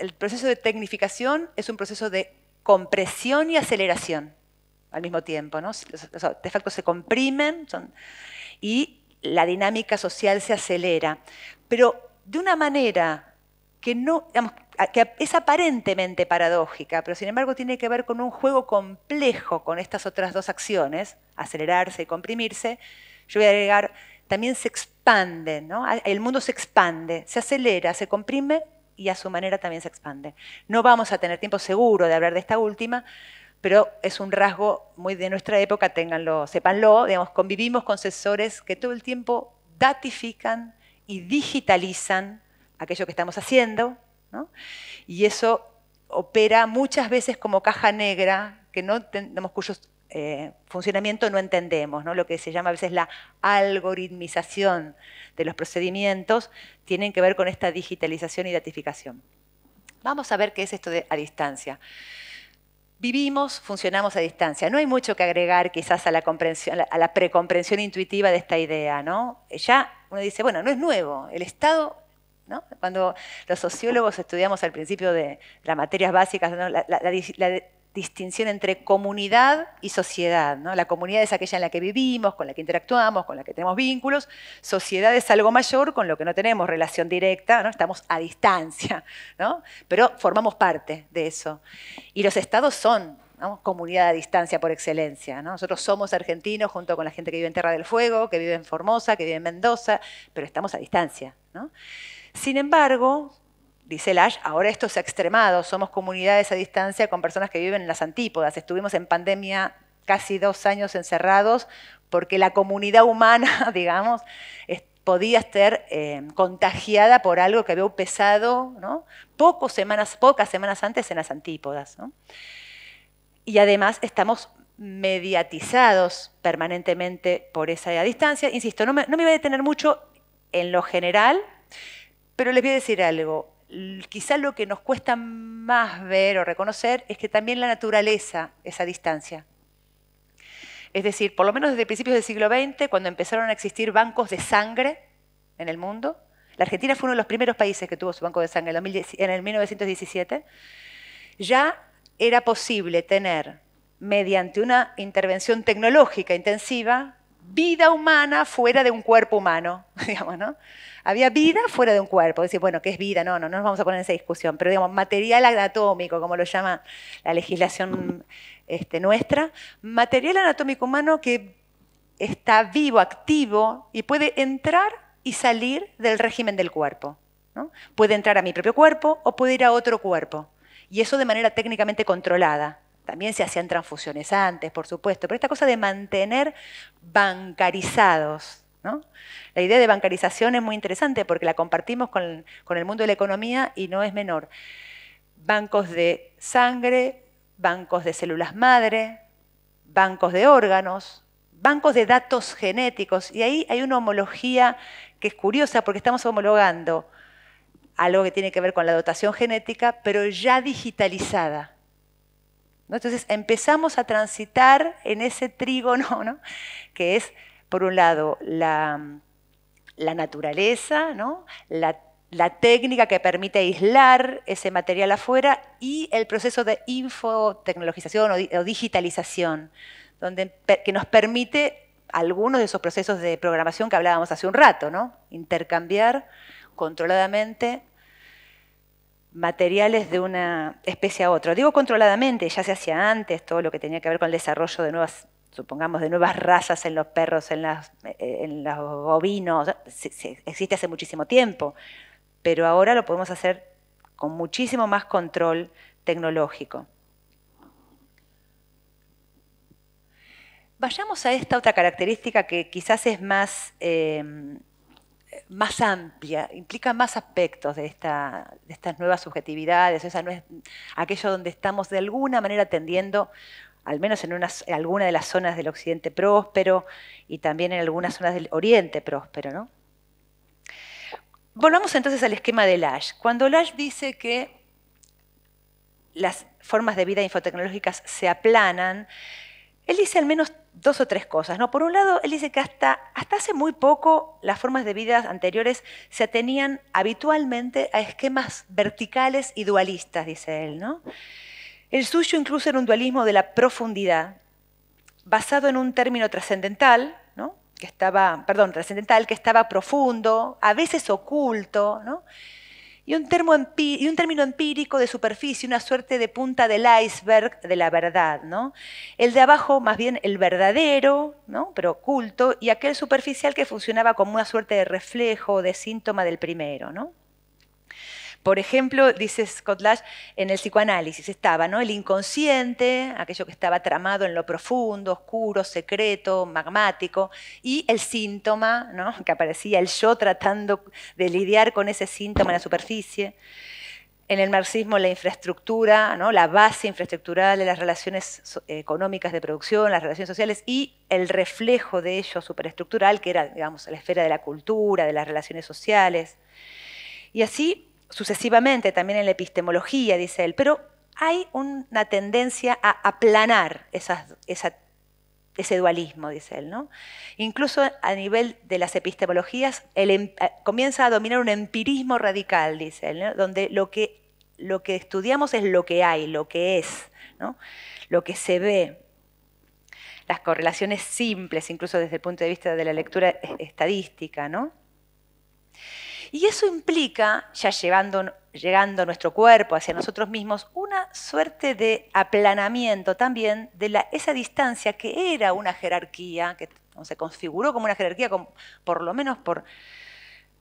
el proceso de tecnificación es un proceso de compresión y aceleración al mismo tiempo. ¿no? Los, se comprimen y la dinámica social se acelera, pero de una manera que no, que es aparentemente paradójica, pero sin embargo tiene que ver con un juego complejo con estas otras dos acciones, acelerarse y comprimirse, yo voy a agregar, también se expande, ¿no? el mundo se expande, se acelera, se comprime y a su manera también se expande. No vamos a tener tiempo seguro de hablar de esta última, pero es un rasgo muy de nuestra época, ténganlo, sépanlo, digamos, convivimos con sensores que todo el tiempo datifican y digitalizan aquello que estamos haciendo, y eso opera muchas veces como caja negra, que no tenemos cuyo eh, funcionamiento no entendemos, lo que se llama a veces la algoritmización de los procedimientos, tienen que ver con esta digitalización y datificación. Vamos a ver qué es esto de a distancia. Vivimos, funcionamos a distancia. No hay mucho que agregar quizás a la, comprensión, a la precomprensión intuitiva de esta idea. ¿no? Ya uno dice, bueno, no es nuevo. El Estado cuando los sociólogos estudiamos al principio de las materias básicas, la, distinción entre comunidad y sociedad. La comunidad es aquella en la que vivimos, con la que interactuamos, con la que tenemos vínculos. Sociedad es algo mayor con lo que no tenemos relación directa, estamos a distancia, pero formamos parte de eso. Y los estados son comunidad a distancia por excelencia. Nosotros somos argentinos junto con la gente que vive en Tierra del Fuego, que vive en Formosa, que vive en Mendoza, pero estamos a distancia. ¿no? Sin embargo, dice Lash, ahora esto se ha extremado, somos comunidades a distancia con personas que viven en las antípodas, estuvimos en pandemia casi dos años encerrados porque la comunidad humana, *laughs* digamos, podía estar eh, contagiada por algo que había pesado semanas, pocas semanas antes en las antípodas. Y además estamos mediatizados permanentemente por esa distancia. Insisto, no me, no me voy a detener mucho en lo general, pero les voy a decir algo, quizá lo que nos cuesta más ver o reconocer es que también la naturaleza esa distancia. Es decir, por lo menos desde principios del siglo XX, cuando empezaron a existir bancos de sangre en el mundo, la Argentina fue uno de los primeros países que tuvo su banco de sangre en el 1917, ya era posible tener, mediante una intervención tecnológica intensiva, vida humana fuera de un cuerpo humano, *laughs* digamos, ¿no? Había vida fuera de un cuerpo. Decir, bueno, ¿qué es vida? No, no, no nos vamos a poner en esa discusión. Pero, digamos, material anatómico, como lo llama la legislación este, nuestra, material anatómico humano que está vivo, activo y puede entrar y salir del régimen del cuerpo. Puede entrar a mi propio cuerpo o puede ir a otro cuerpo. Y eso de manera técnicamente controlada. También se hacían transfusiones antes, por supuesto, pero esta cosa de mantener bancarizados. La idea de bancarización es muy interesante porque la compartimos con, con el mundo de la economía y no es menor. Bancos de sangre, bancos de células madre, bancos de órganos, bancos de datos genéticos. Y ahí hay una homología que es curiosa porque estamos homologando algo que tiene que ver con la dotación genética, pero ya digitalizada. Entonces empezamos a transitar en ese trígono, *laughs* que es, por un lado, la, naturaleza, la, técnica que permite aislar ese material afuera y el proceso de infotecnologización o, digitalización, donde, que nos permite algunos de esos procesos de programación que hablábamos hace un rato, intercambiar controladamente materiales de una especie a otra. Digo controladamente, ya se hacía antes todo lo que tenía que ver con el desarrollo de nuevas, supongamos, de nuevas razas en los perros, en, eh, los bovinos, existe hace muchísimo tiempo, pero ahora lo podemos hacer con muchísimo más control tecnológico. Vayamos a esta otra característica que quizás es más... Eh, más amplia, implica más aspectos de, esta, estas nuevas subjetividades, esa no es aquello donde estamos de alguna manera tendiendo, al menos en, alguna de las zonas del occidente próspero y también en algunas zonas del oriente próspero. ¿no? Volvamos entonces al esquema de Lash. Cuando Lash dice que las formas de vida infotecnológicas se aplanan, él dice al menos dos o tres cosas. ¿no? Por un lado, él dice que hasta, hasta hace muy poco las formas de vida anteriores se atenían habitualmente a esquemas verticales y dualistas, dice él. ¿no? El suyo incluso era un dualismo de la profundidad, basado en un término trascendental, ¿no? que estaba, perdón, trascendental, que estaba profundo, a veces oculto, ¿no? y un, término empírico de superficie, una suerte de punta del iceberg de la verdad. ¿no? El de abajo, más bien el verdadero, ¿no? pero oculto, y aquel superficial que funcionaba como una suerte de reflejo, de síntoma del primero. ¿no? Por ejemplo, dice Scott Lash, en el psicoanálisis estaba ¿no? el inconsciente, aquello que estaba tramado en lo profundo, oscuro, secreto, magmático, y el síntoma, que aparecía el yo tratando de lidiar con ese síntoma en la superficie. En el marxismo, la infraestructura, ¿no? la base infraestructural de las relaciones económicas de producción, las relaciones sociales y el reflejo de ello superestructural, que era digamos, la esfera de la cultura, de las relaciones sociales. Y así sucesivamente también en la epistemología, dice él, pero hay una tendencia a aplanar ese dualismo, dice él. ¿no? Incluso a nivel de las epistemologías, em, eh, comienza a dominar un empirismo radical, dice él, donde lo que, lo que estudiamos es lo que hay, lo que es, lo que se ve, las correlaciones simples, incluso desde el punto de vista de la lectura estadística, ¿no? Y eso implica, ya llevando, llegando nuestro cuerpo hacia nosotros mismos, una suerte de aplanamiento también de esa distancia que era una jerarquía, que se configuró como una jerarquía, por lo menos por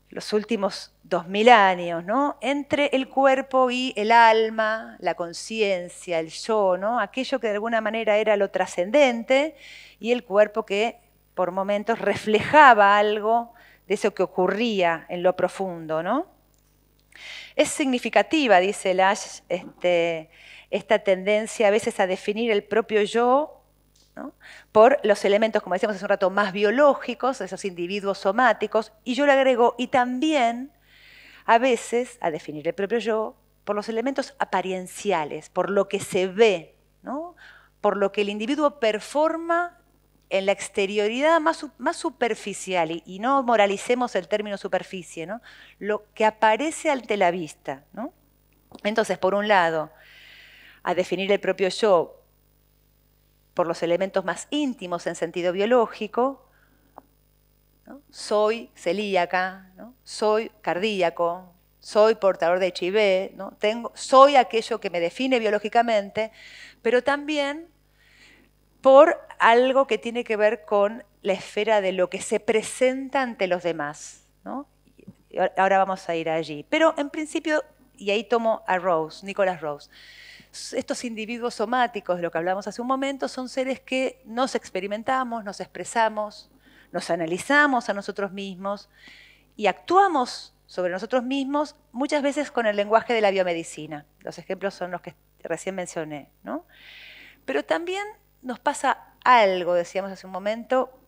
los últimos dos mil años, ¿no? Entre el cuerpo y el alma, la conciencia, el yo, ¿no? Aquello que de alguna manera era lo trascendente y el cuerpo que por momentos reflejaba algo de eso que ocurría en lo profundo, ¿no? Es significativa, dice Lash, este, esta tendencia a veces a definir el propio yo por los elementos, como decíamos hace un rato, más biológicos, esos individuos somáticos, y yo le agrego, y también a veces a definir el propio yo por los elementos aparienciales, por lo que se ve, por lo que el individuo performa en la exterioridad más, superficial, y, no moralicemos el término superficie, ¿no? lo que aparece ante la vista. Entonces, por un lado, a definir el propio yo por los elementos más íntimos en sentido biológico, soy celíaca, soy cardíaco, soy portador de HIV, Tengo, soy aquello que me define biológicamente, pero también por algo que tiene que ver con la esfera de lo que se presenta ante los demás. Ahora vamos a ir allí. Pero en principio, y ahí tomo a Rose, Nicolás Rose, estos individuos somáticos de lo que hablamos hace un momento son seres que nos experimentamos, nos expresamos, nos analizamos a nosotros mismos y actuamos sobre nosotros mismos muchas veces con el lenguaje de la biomedicina. Los ejemplos son los que recién mencioné. ¿no? Pero también nos pasa algo, decíamos hace un momento,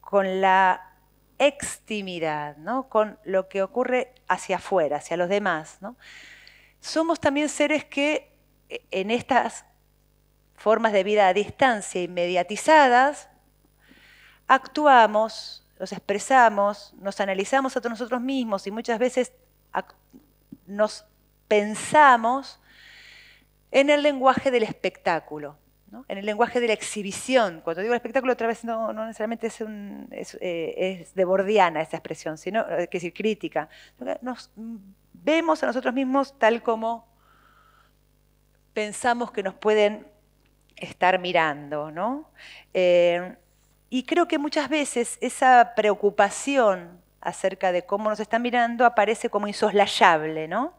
con la extimidad, ¿no? con lo que ocurre hacia afuera, hacia los demás. Somos también seres que eh, en estas formas de vida a distancia inmediatizadas, actuamos, nos expresamos, nos analizamos a nosotros mismos y muchas veces nos pensamos en el lenguaje del espectáculo. En el lenguaje de la exhibición, cuando digo espectáculo, otra vez no, necesariamente eh, es, de bordiana esa expresión, sino, es eh, crítica. Nos vemos a nosotros mismos tal como pensamos que nos pueden estar mirando, eh, y creo que muchas veces esa preocupación acerca de cómo nos están mirando aparece como insoslayable, ¿no?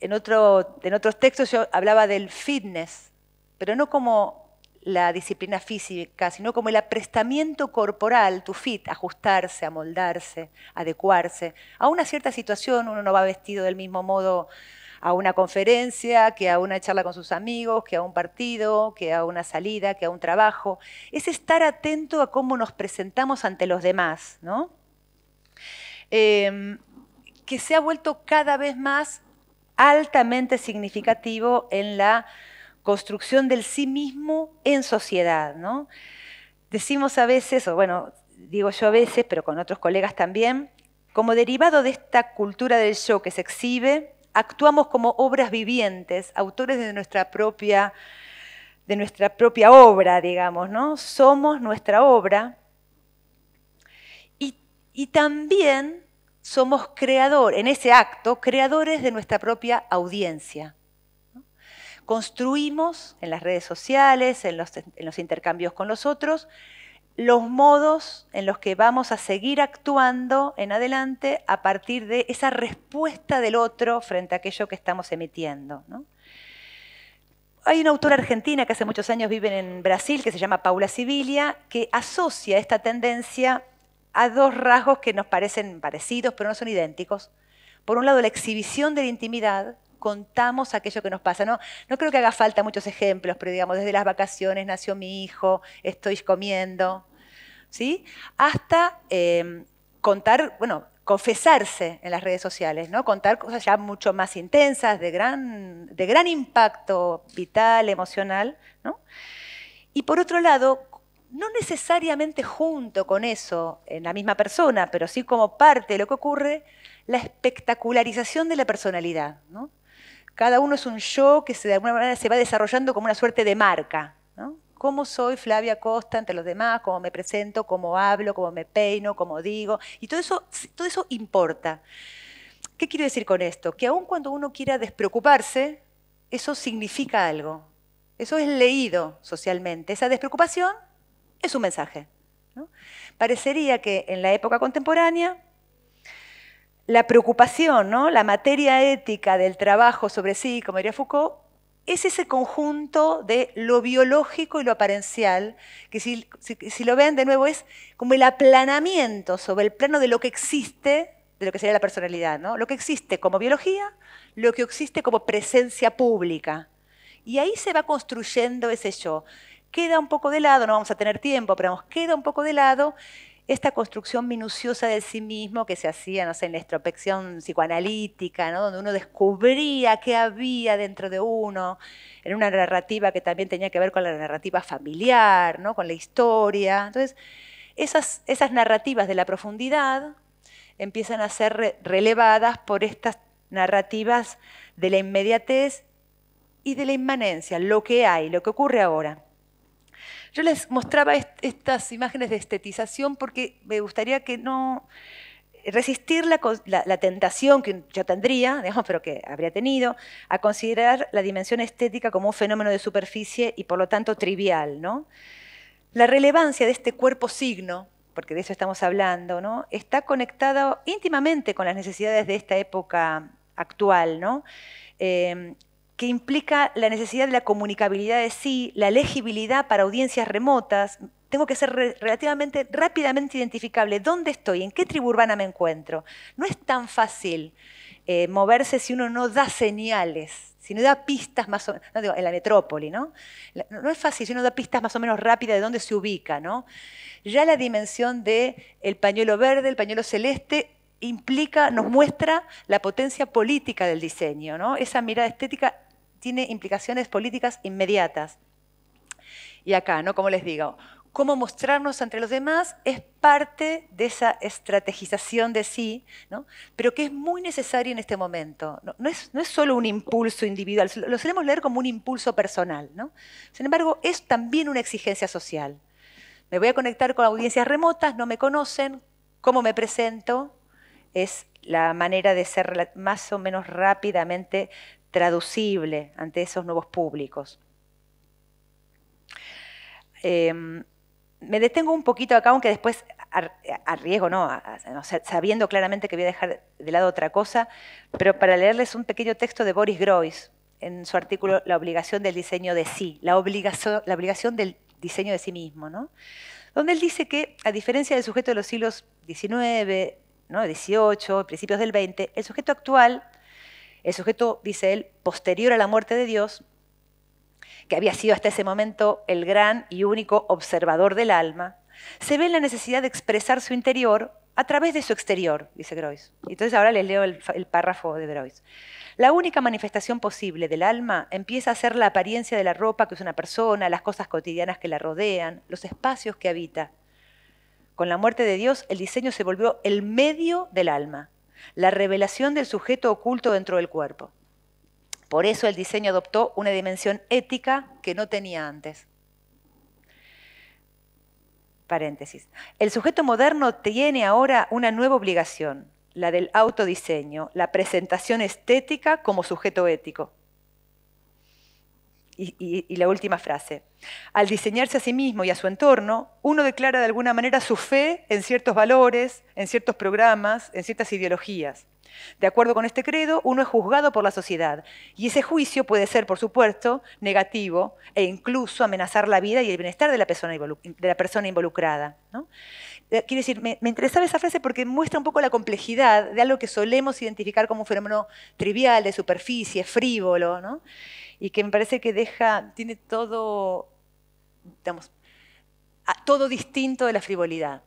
en, otros textos yo hablaba del fitness, pero no como la disciplina física, sino como el aprestamiento corporal, tu fit, ajustarse, amoldarse, adecuarse a una cierta situación. Uno no va vestido del mismo modo a una conferencia, que a una charla con sus amigos, que a un partido, que a una salida, que a un trabajo. Es estar atento a cómo nos presentamos ante los demás, ¿no? Em, que se ha vuelto cada vez más altamente significativo en la construcción del sí mismo en sociedad. ¿no? Decimos a veces, o bueno, digo yo a veces, pero con otros colegas también, como derivado de esta cultura del yo que se exhibe, actuamos como obras vivientes, autores de nuestra propia, de nuestra propia obra, digamos, ¿no? Somos nuestra obra. Y, y también somos creador, en ese acto, creadores de nuestra propia audiencia. Construimos en las redes sociales, en los, intercambios con los otros, los modos en los que vamos a seguir actuando en adelante a partir de esa respuesta del otro frente a aquello que estamos emitiendo. Hay una autora argentina que hace muchos años vive en Brasil, que se llama Paula Sibilia, que asocia esta tendencia a dos rasgos que nos parecen parecidos, pero no son idénticos. Por un lado, la exhibición de la intimidad, contamos aquello que nos pasa. No, no creo que haga falta muchos ejemplos, pero digamos, desde las vacaciones nació mi hijo, estoy comiendo, ¿sí? Hasta eh, contar, bueno, confesarse en las redes sociales, ¿no? Contar cosas ya mucho más intensas, de gran, de gran impacto vital, emocional, Y por otro lado, no necesariamente junto con eso, en la misma persona, pero sí como parte de lo que ocurre, la espectacularización de la personalidad. Cada uno es un yo que de alguna manera se va desarrollando como una suerte de marca. ¿Cómo soy Flavia Costa entre los demás? ¿Cómo me presento? ¿Cómo hablo? ¿Cómo me peino? ¿Cómo digo? Y todo eso, todo eso importa. ¿Qué quiero decir con esto? Que aun cuando uno quiera despreocuparse, eso significa algo. Eso es leído socialmente. Esa despreocupación es un mensaje. Parecería que en la época contemporánea la preocupación, la materia ética del trabajo sobre sí, como diría Foucault, es ese conjunto de lo biológico y lo aparencial, que si, lo ven de nuevo es como el aplanamiento sobre el plano de lo que existe, de lo que sería la personalidad, ¿no? lo que existe como biología, lo que existe como presencia pública. Y ahí se va construyendo ese yo queda un poco de lado, no vamos a tener tiempo, pero nos queda un poco de lado esta construcción minuciosa de sí mismo que se hacía, no en la estropección psicoanalítica, ¿no? donde uno descubría qué había dentro de uno, en una narrativa que también tenía que ver con la narrativa familiar, ¿no? con la historia. Entonces, esas, esas narrativas de la profundidad empiezan a ser relevadas por estas narrativas de la inmediatez y de la inmanencia, lo que hay, lo que ocurre ahora. Yo les mostraba estas imágenes de estetización porque me gustaría que no resistir la, tentación que yo tendría, digamos, pero que habría tenido, a considerar la dimensión estética como un fenómeno de superficie y por lo tanto trivial. La relevancia de este cuerpo signo, porque de eso estamos hablando, está conectado íntimamente con las necesidades de esta época actual. ¿no? Eh, que implica la necesidad de la comunicabilidad de sí, la legibilidad para audiencias remotas. Tengo que ser relativamente rápidamente identificable dónde estoy, en qué tribu urbana me encuentro. No es tan fácil eh, moverse si uno no da señales, si no da pistas más o menos, no, digo, en la metrópoli, ¿no? no es fácil si uno da pistas más o menos rápidas de dónde se ubica, ¿no? Ya la dimensión del pañuelo verde, el pañuelo celeste, implica, nos muestra la potencia política del diseño, ¿no? Esa mirada estética tiene implicaciones políticas inmediatas. Y acá, ¿no? Como les digo, cómo mostrarnos entre los demás es parte de esa estrategización de sí, ¿no? pero que es muy necesaria en este momento. No, es, es, solo un impulso individual, lo solemos leer como un impulso personal. ¿no? Sin embargo, es también una exigencia social. Me voy a conectar con audiencias remotas, no me conocen, cómo me presento, es la manera de ser más o menos rápidamente traducible ante esos nuevos públicos. Em, me detengo un poquito acá, aunque después arriesgo, no, sabiendo claramente que voy a dejar de lado otra cosa, pero para leerles un pequeño texto de Boris Groys en su artículo La obligación del diseño de sí, la obligación, del diseño de sí mismo, ¿no? donde él dice que, a diferencia del sujeto de los siglos XIX, ¿no? XVIII, principios del XX, el sujeto actual el sujeto, dice él, posterior a la muerte de Dios, que había sido hasta ese momento el gran y único observador del alma, se ve en la necesidad de expresar su interior a través de su exterior, dice Groys. Entonces ahora les leo el, párrafo de Groys. La única manifestación posible del alma empieza a ser la apariencia de la ropa que usa una persona, las cosas cotidianas que la rodean, los espacios que habita. Con la muerte de Dios, el diseño se volvió el medio del alma, la revelación del sujeto oculto dentro del cuerpo. Por eso el diseño adoptó una dimensión ética que no tenía antes. Paréntesis. El sujeto moderno tiene ahora una nueva obligación, la del autodiseño, la presentación estética como sujeto ético y, la última frase. Al diseñarse a sí mismo y a su entorno, uno declara de alguna manera su fe en ciertos valores, en ciertos programas, en ciertas ideologías. De acuerdo con este credo, uno es juzgado por la sociedad y ese juicio puede ser, por supuesto, negativo e incluso amenazar la vida y el bienestar de la persona, involucrada. Eh, quiero decir, me, me, interesaba esa frase porque muestra un poco la complejidad de algo que solemos identificar como un fenómeno trivial, de superficie, frívolo. ¿no? y que me parece que deja, tiene todo, todo distinto de la frivolidad.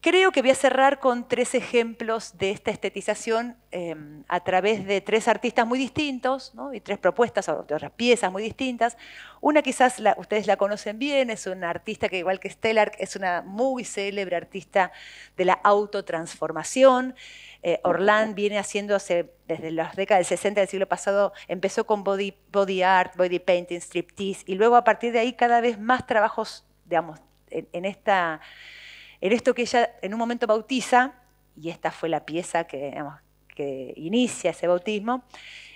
Creo que voy a cerrar con tres ejemplos de esta estetización em, a través de tres artistas muy distintos y tres propuestas o otras piezas muy distintas. Una quizás ustedes la conocen bien, es una artista que igual que Stellar es una muy célebre artista de la autotransformación. Eh, viene haciendo desde las décadas del 60 del siglo pasado, empezó con body, body art, body painting, striptease, y luego a partir de ahí cada vez más trabajos, en, esto que ella en un momento bautiza, y esta fue la pieza que inicia ese bautismo,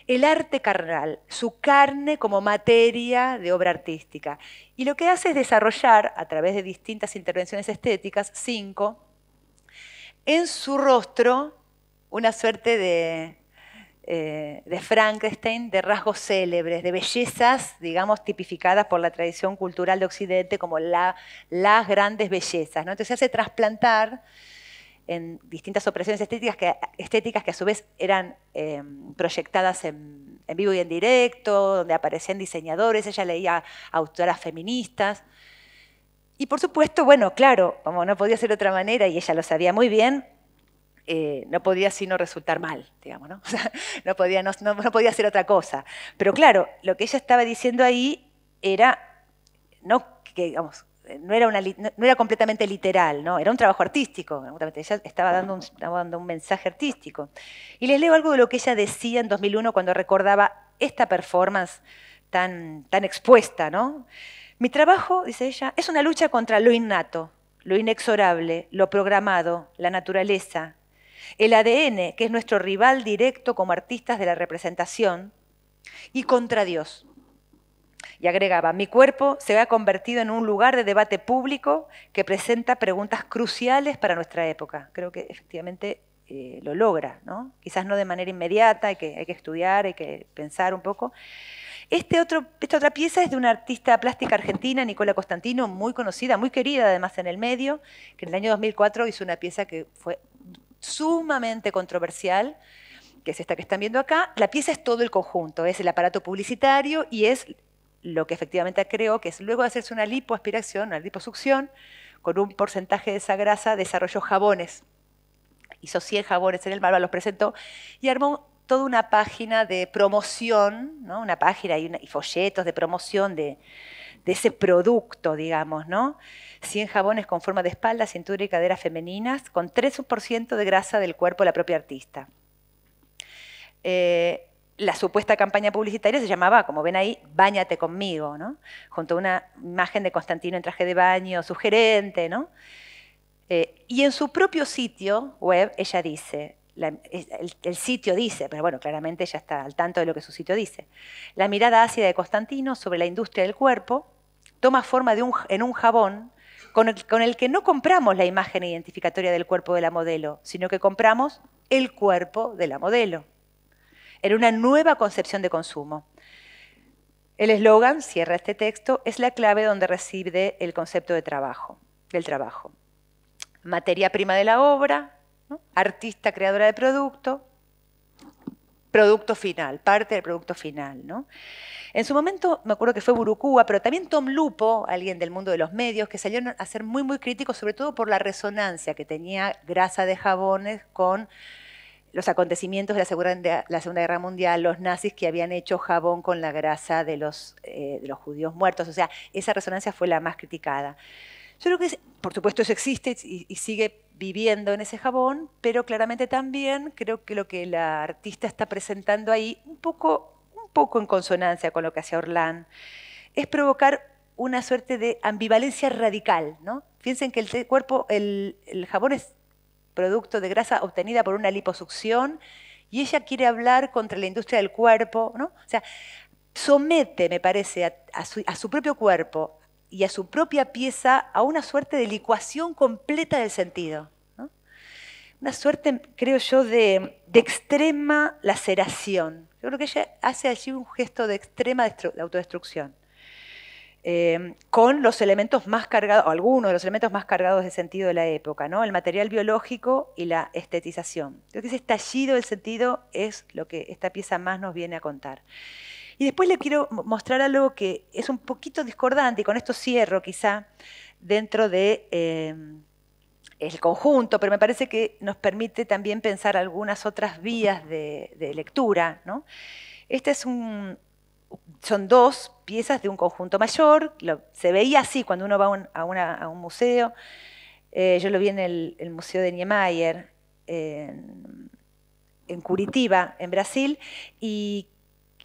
el arte carnal, su carne como materia de obra artística. Y lo que hace es desarrollar, a través de distintas intervenciones estéticas, cinco, en su rostro una suerte eh, de, Frankenstein, de rasgos célebres, de bellezas, digamos, tipificadas por la tradición cultural de Occidente como las grandes bellezas. ¿no? Entonces se hace trasplantar en distintas operaciones estéticas que, estéticas que a su vez eran eh, proyectadas en, en, vivo y en directo, donde aparecían diseñadores, ella leía autoras feministas. Y por supuesto, bueno, claro, como no podía ser de otra manera, y ella lo sabía muy bien, eh, no podía sino resultar mal, digamos, ¿no? *laughs* podía, no, podía hacer otra cosa. Pero claro, lo que ella estaba diciendo ahí era, no, que, digamos, no era, no era completamente literal, ¿no? Era un trabajo artístico. Ella estaba dando, un, dando un mensaje artístico. Y les leo algo de lo que ella decía en 2001 cuando recordaba esta performance tan, tan expuesta, ¿no? Mi trabajo, dice ella, es una lucha contra lo innato, lo inexorable, lo programado, la naturaleza, el ADN, que es nuestro rival directo como artistas de la representación, y contra Dios. Y agregaba, mi cuerpo se ha convertido en un lugar de debate público que presenta preguntas cruciales para nuestra época. Creo que efectivamente eh, lo logra, ¿no? quizás no de manera inmediata, hay que, estudiar, hay que pensar un poco. Este otro, esta otra pieza es de una artista plástica argentina, Nicola Constantino, muy conocida, muy querida además en el medio, que en el año 2004 hizo una pieza que fue sumamente controversial, que es esta que están viendo acá. La pieza es todo el conjunto, es el aparato publicitario y es lo que efectivamente creo que es luego de hacerse una lipoaspiración, una liposucción, con un porcentaje de esa grasa desarrolló jabones. Hizo 100 jabones en el Malva, los presentó y armó toda una página de promoción, ¿no? una página y folletos de promoción de, de ese producto, digamos, ¿no? 100 jabones con forma de espalda, cintura y cadera femeninas, con 3% de grasa del cuerpo de la propia artista. Eh, la supuesta campaña publicitaria se llamaba, como ven ahí, Báñate conmigo, ¿no? Junto a una imagen de Constantino en traje de baño, sugerente, ¿no? Eh, y en su propio sitio web, ella dice, el, el, sitio dice, pero bueno, claramente ella está al tanto de lo que su sitio dice, la mirada ácida de Constantino sobre la industria del cuerpo, toma forma en un jabón con el, que no compramos la imagen identificatoria del cuerpo de la modelo, sino que compramos el cuerpo de la modelo. Era una nueva concepción de consumo. El eslogan, cierra este texto, es la clave donde reside el concepto de trabajo, del trabajo. Materia prima de la obra, artista creadora de producto, producto final, parte del producto final. ¿no? En su momento, me acuerdo que fue Burucúa, pero también Tom Lupo, alguien del mundo de los medios, que salieron a ser muy, muy críticos, sobre todo por la resonancia que tenía grasa de jabones con los acontecimientos de la Segunda, Guerra Mundial, los nazis que habían hecho jabón con la grasa de los, eh, los judíos muertos. O sea, esa resonancia fue la más criticada. Yo creo que, por supuesto, eso existe y, y sigue viviendo en ese jabón, pero claramente también creo que lo que la artista está presentando ahí, un poco, un poco en consonancia con lo que hacía Orlán, es provocar una suerte de ambivalencia radical. ¿no? Piensen que el cuerpo, el, jabón es producto de grasa obtenida por una liposucción y ella quiere hablar contra la industria del cuerpo, ¿no? O sea, somete, me parece, a su propio cuerpo y a su propia pieza a una suerte de licuación completa del sentido. Una suerte, creo yo, de, extrema laceración. creo que ella hace allí un gesto de extrema autodestrucción. Eh, con los elementos más cargados, o algunos de los elementos más cargados de sentido de la época, ¿no? el material biológico y la estetización. Creo que ese estallido del sentido es lo que esta pieza más nos viene a contar. Y después le quiero mostrar algo que es un poquito discordante, y con esto cierro quizá, dentro de... Em, conjunto, pero me parece que nos permite también pensar algunas otras vías de, lectura. ¿no? Este es un, son dos piezas de un conjunto mayor, se veía así cuando uno va a, un museo, eh, yo lo vi en el, Museo de Niemeyer, en, Curitiba, en Brasil, y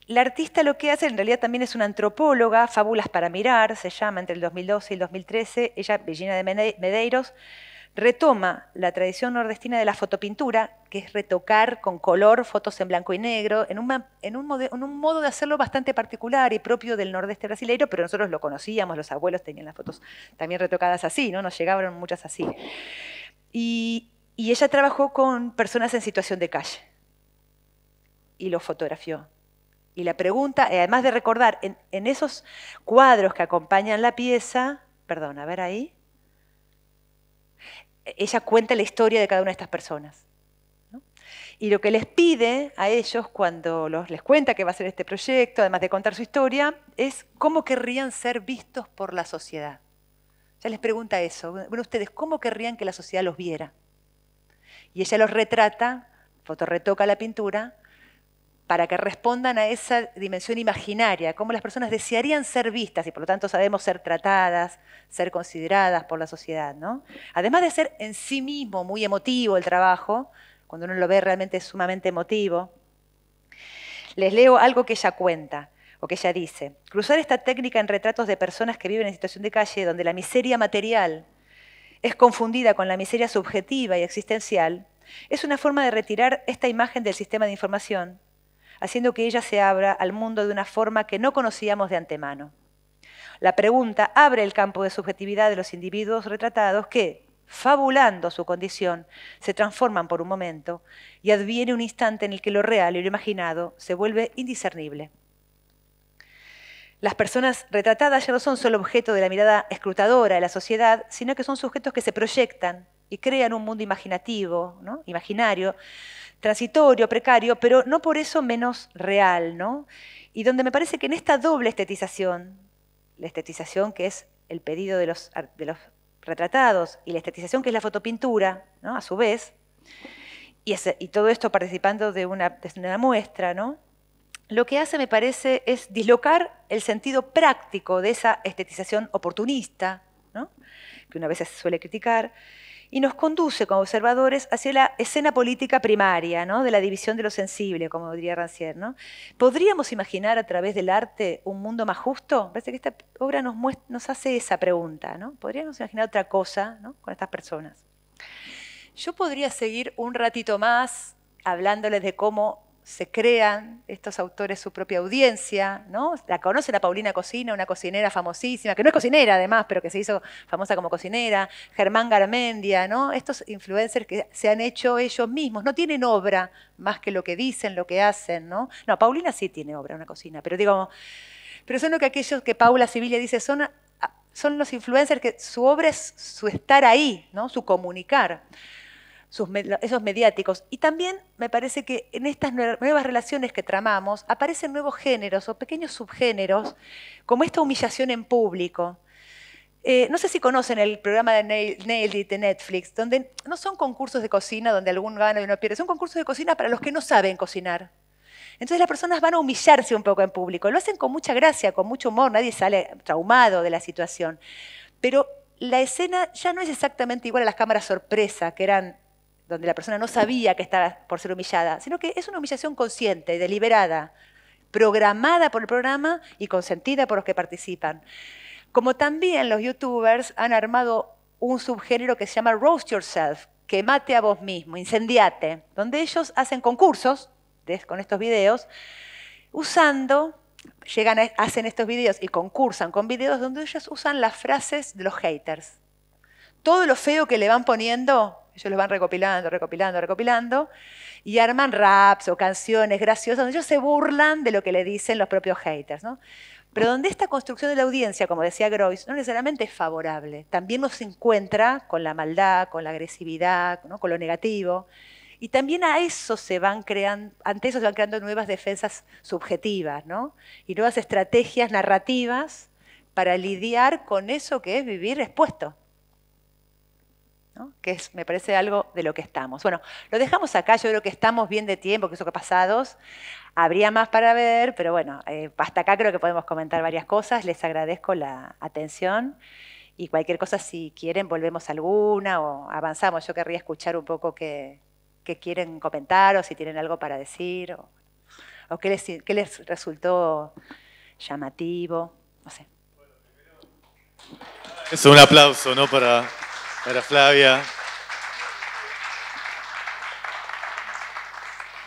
la artista lo que hace en realidad también es una antropóloga, Fábulas para Mirar, se llama entre el 2012 y el 2013, ella, Virginia de Medeiros, retoma la tradición nordestina de la fotopintura, que es retocar con color fotos en blanco y negro, en, un, en un, modo de hacerlo bastante particular y propio del nordeste brasileiro, pero nosotros lo conocíamos, los abuelos tenían las fotos también retocadas así, ¿no? nos llegaron muchas así. Y, y ella trabajó con personas en situación de calle y los fotografió. Y la pregunta, eh, además de recordar, en, esos cuadros que acompañan la pieza, perdón, a ver ahí, ella cuenta la historia de cada una de estas personas. Y lo que les pide a ellos cuando los, les cuenta que va a ser este proyecto, además de contar su historia, es cómo querrían ser vistos por la sociedad. Ya les pregunta eso. Bueno, ustedes, ¿cómo querrían que la sociedad los viera? Y ella los retrata, fotorretoca la pintura, para que respondan a esa dimensión imaginaria, cómo las personas desearían ser vistas y por lo tanto sabemos ser tratadas, ser consideradas por la sociedad. ¿no? Además de ser en sí mismo muy emotivo el trabajo, cuando uno lo ve realmente es sumamente emotivo, les leo algo que ella cuenta o que ella dice. Cruzar esta técnica en retratos de personas que viven en situación de calle donde la miseria material es confundida con la miseria subjetiva y existencial, es una forma de retirar esta imagen del sistema de información haciendo que ella se abra al mundo de una forma que no conocíamos de antemano. La pregunta abre el campo de subjetividad de los individuos retratados que, fabulando su condición, se transforman por un momento y adviene un instante en el que lo real y lo imaginado se vuelve indiscernible. Las personas retratadas ya no son solo objeto de la mirada escrutadora de la sociedad, sino que son sujetos que se proyectan, y crean un mundo imaginativo, imaginario, transitorio, precario, pero no por eso menos real. Y donde me parece que en esta doble estetización, la estetización que es el pedido de los, retratados y la estetización que es la fotopintura, ¿no? a su vez, y, todo esto participando de una, de una muestra, ¿no? lo que hace, me parece, es dislocar el sentido práctico de esa estetización oportunista, ¿no? que una vez se suele criticar, y nos conduce como observadores hacia la escena política primaria, ¿no? de la división de lo sensible, como diría Rancière. ¿no? ¿Podríamos imaginar a través del arte un mundo más justo? Parece que esta obra nos, hace esa pregunta. ¿no? ¿Podríamos imaginar otra cosa ¿no? con estas personas? Yo podría seguir un ratito más hablándoles de cómo se crean estos autores su propia audiencia, ¿no? La conocen la Paulina Cocina, una cocinera famosísima, que no es cocinera además, pero que se hizo famosa como cocinera, Germán Garmendia, ¿no? Estos influencers que se han hecho ellos mismos, no tienen obra más que lo que dicen, lo que hacen, ¿no? No, Paulina sí tiene obra, una cocina, pero digo, pero son lo que aquellos que Paula sivilla dice, son, ah, son los influencers que su obra es su estar ahí, ¿no? Su comunicar esos mediáticos. Y también me parece que en estas nuevas relaciones que tramamos aparecen nuevos géneros o pequeños subgéneros, como esta humillación en público. Eh, no sé si conocen el programa de Nailed It de Netflix, donde no son concursos de cocina donde algún gana y uno pierde, son concursos de cocina para los que no saben cocinar. Entonces las personas van a humillarse un poco en público. Lo hacen con mucha gracia, con mucho humor, nadie sale traumado de la situación. Pero la escena ya no es exactamente igual a las cámaras sorpresa, que eran donde la persona no sabía que estaba por ser humillada, sino que es una humillación consciente, deliberada, programada por el programa y consentida por los que participan. Como también los youtubers han armado un subgénero que se llama Roast Yourself, que mate a vos mismo, incendiate, donde ellos hacen concursos con estos videos, usando, llegan hacen estos videos y concursan con videos donde ellos usan las frases de los haters. Todo lo feo que le van poniendo ellos los van recopilando, recopilando, recopilando y arman raps o canciones graciosas donde ellos se burlan de lo que le dicen los propios haters. ¿no? Pero donde esta construcción de la audiencia, como decía Groys, no necesariamente es favorable, también nos encuentra con la maldad, con la agresividad, con lo negativo. Y también a eso se van creando, ante eso se van creando nuevas defensas subjetivas, ¿no? Y nuevas estrategias narrativas para lidiar con eso que es vivir expuesto que me parece algo de lo que estamos. Bueno, lo dejamos acá, yo creo que estamos bien de tiempo, que eso que pasados. Habría más para ver, pero bueno, eh, hasta acá creo que podemos comentar varias cosas. Les agradezco la atención y cualquier cosa, si quieren, volvemos alguna o avanzamos. Yo querría escuchar un poco qué, quieren comentar o si tienen algo para decir o, qué, les, les resultó llamativo, no sé. Es un aplauso, ¿no? Para para Flavia.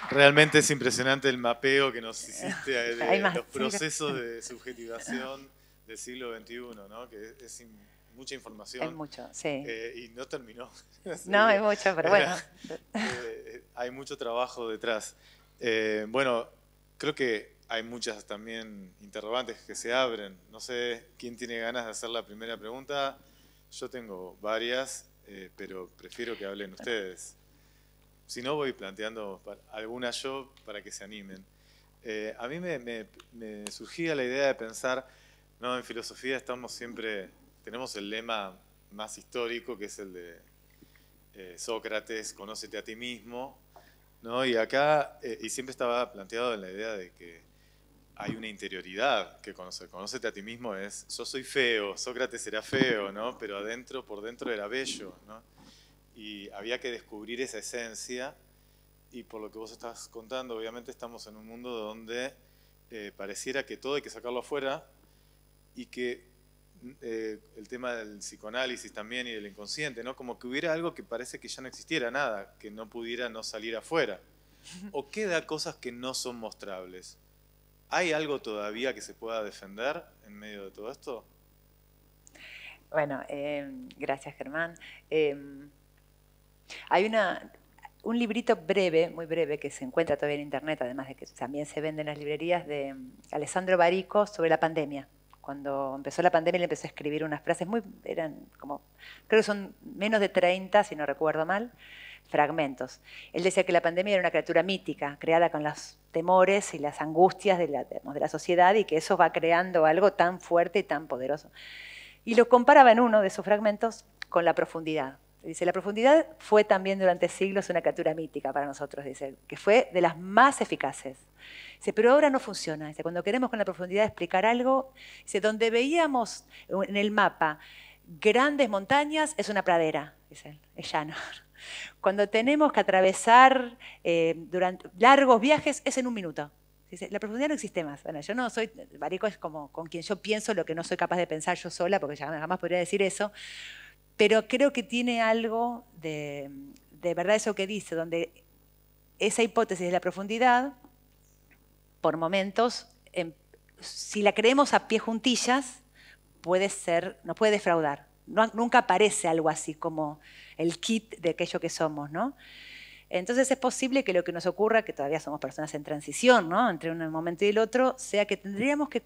Realmente es impresionante el mapeo que nos hiciste de *laughs* los procesos de subjetivación del siglo XXI, ¿no? Que es mucha información. Es mucho, sí. Eh, y no terminó. *laughs* no, es mucho, pero bueno. Eh, hay mucho trabajo detrás. Eh, bueno, creo que hay muchas también interrogantes que se abren. No sé quién tiene ganas de hacer la primera pregunta. Yo tengo varias, eh, pero prefiero que hablen ustedes. Si no, voy planteando alguna yo para que se animen. Eh, a mí me, surgía la idea de pensar, no, en filosofía estamos siempre, tenemos el lema más histórico, que es el de eh, Sócrates, conócete a ti mismo, ¿no? Y acá, y siempre estaba planteado en la idea de que hay una interioridad que conocer. Conócete a ti mismo es, yo soy feo, Sócrates era feo, ¿no? Pero adentro, por dentro era bello, ¿no? Y había que descubrir esa esencia y por lo que vos estás contando, obviamente estamos en un mundo donde eh, pareciera que todo hay que sacarlo afuera y que eh, el tema del psicoanálisis también y del inconsciente, ¿no? Como que hubiera algo que parece que ya no existiera nada, que no pudiera no salir afuera. *laughs* O queda cosas que no son mostrables. ¿Hay algo todavía que se pueda defender en medio de todo esto? Bueno, eh, gracias Germán. Eh, hay un librito breve, muy breve, que se encuentra todavía en internet, además de que también se vende en las librerías, de Alessandro Barico sobre la pandemia. Cuando empezó la pandemia, le empezó a escribir unas frases muy, eran como, creo que son menos de 30, si no recuerdo mal, fragmentos. Él decía que la pandemia era una criatura mítica, creada con los temores y las angustias de la, sociedad y que eso va creando algo tan fuerte y tan poderoso. Y lo comparaba en uno de sus fragmentos con la profundidad. Dice, la profundidad fue también durante siglos una criatura mítica para nosotros, dice, que fue de las más eficaces. Dice, pero ahora no funciona. Dice, cuando queremos con la profundidad explicar algo, dice, donde veíamos en el mapa grandes montañas es una pradera, dice, es llano. Cuando tenemos que atravesar eh, durante largos viajes, es en un minuto. La profundidad no existe más. Bueno, yo no soy, Barico es como con quien yo pienso lo que no soy capaz de pensar yo sola, porque ya jamás podría decir eso, pero creo que tiene algo de, de verdad eso que dice, donde esa hipótesis de la profundidad, por momentos, em, si la creemos a pie juntillas, puede ser, nos puede defraudar nunca aparece algo así como el kit de aquello que somos, ¿no? Entonces es posible que lo que nos ocurra, que todavía somos personas en transición, ¿no? Entre un momento y el otro, sea que tendríamos que